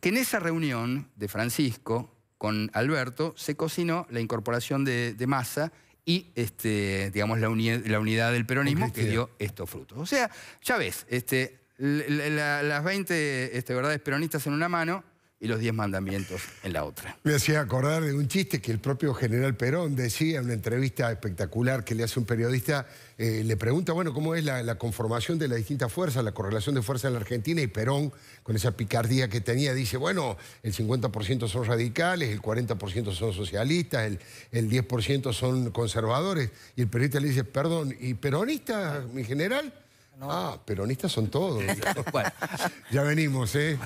que en esa reunión de Francisco con Alberto se cocinó la incorporación de, masa y este, digamos, la, unidad del peronismo que dio estos frutos. O sea, ya ves, este, las 20 este, verdades peronistas en una mano y los diez mandamientos en la otra. Me hacía acordar de un chiste que el propio general Perón decía en una entrevista espectacular que le hace un periodista, eh, le pregunta, bueno, ¿cómo es la, conformación de las distintas fuerzas, la correlación de fuerzas en la Argentina? Y Perón, con esa picardía que tenía, dice, bueno, el 50% son radicales, el 40% son socialistas, el, el 10% son conservadores. Y el periodista le dice, perdón, ¿y peronistas, mi general? Ah, peronistas son todos. Ya venimos, ¿eh?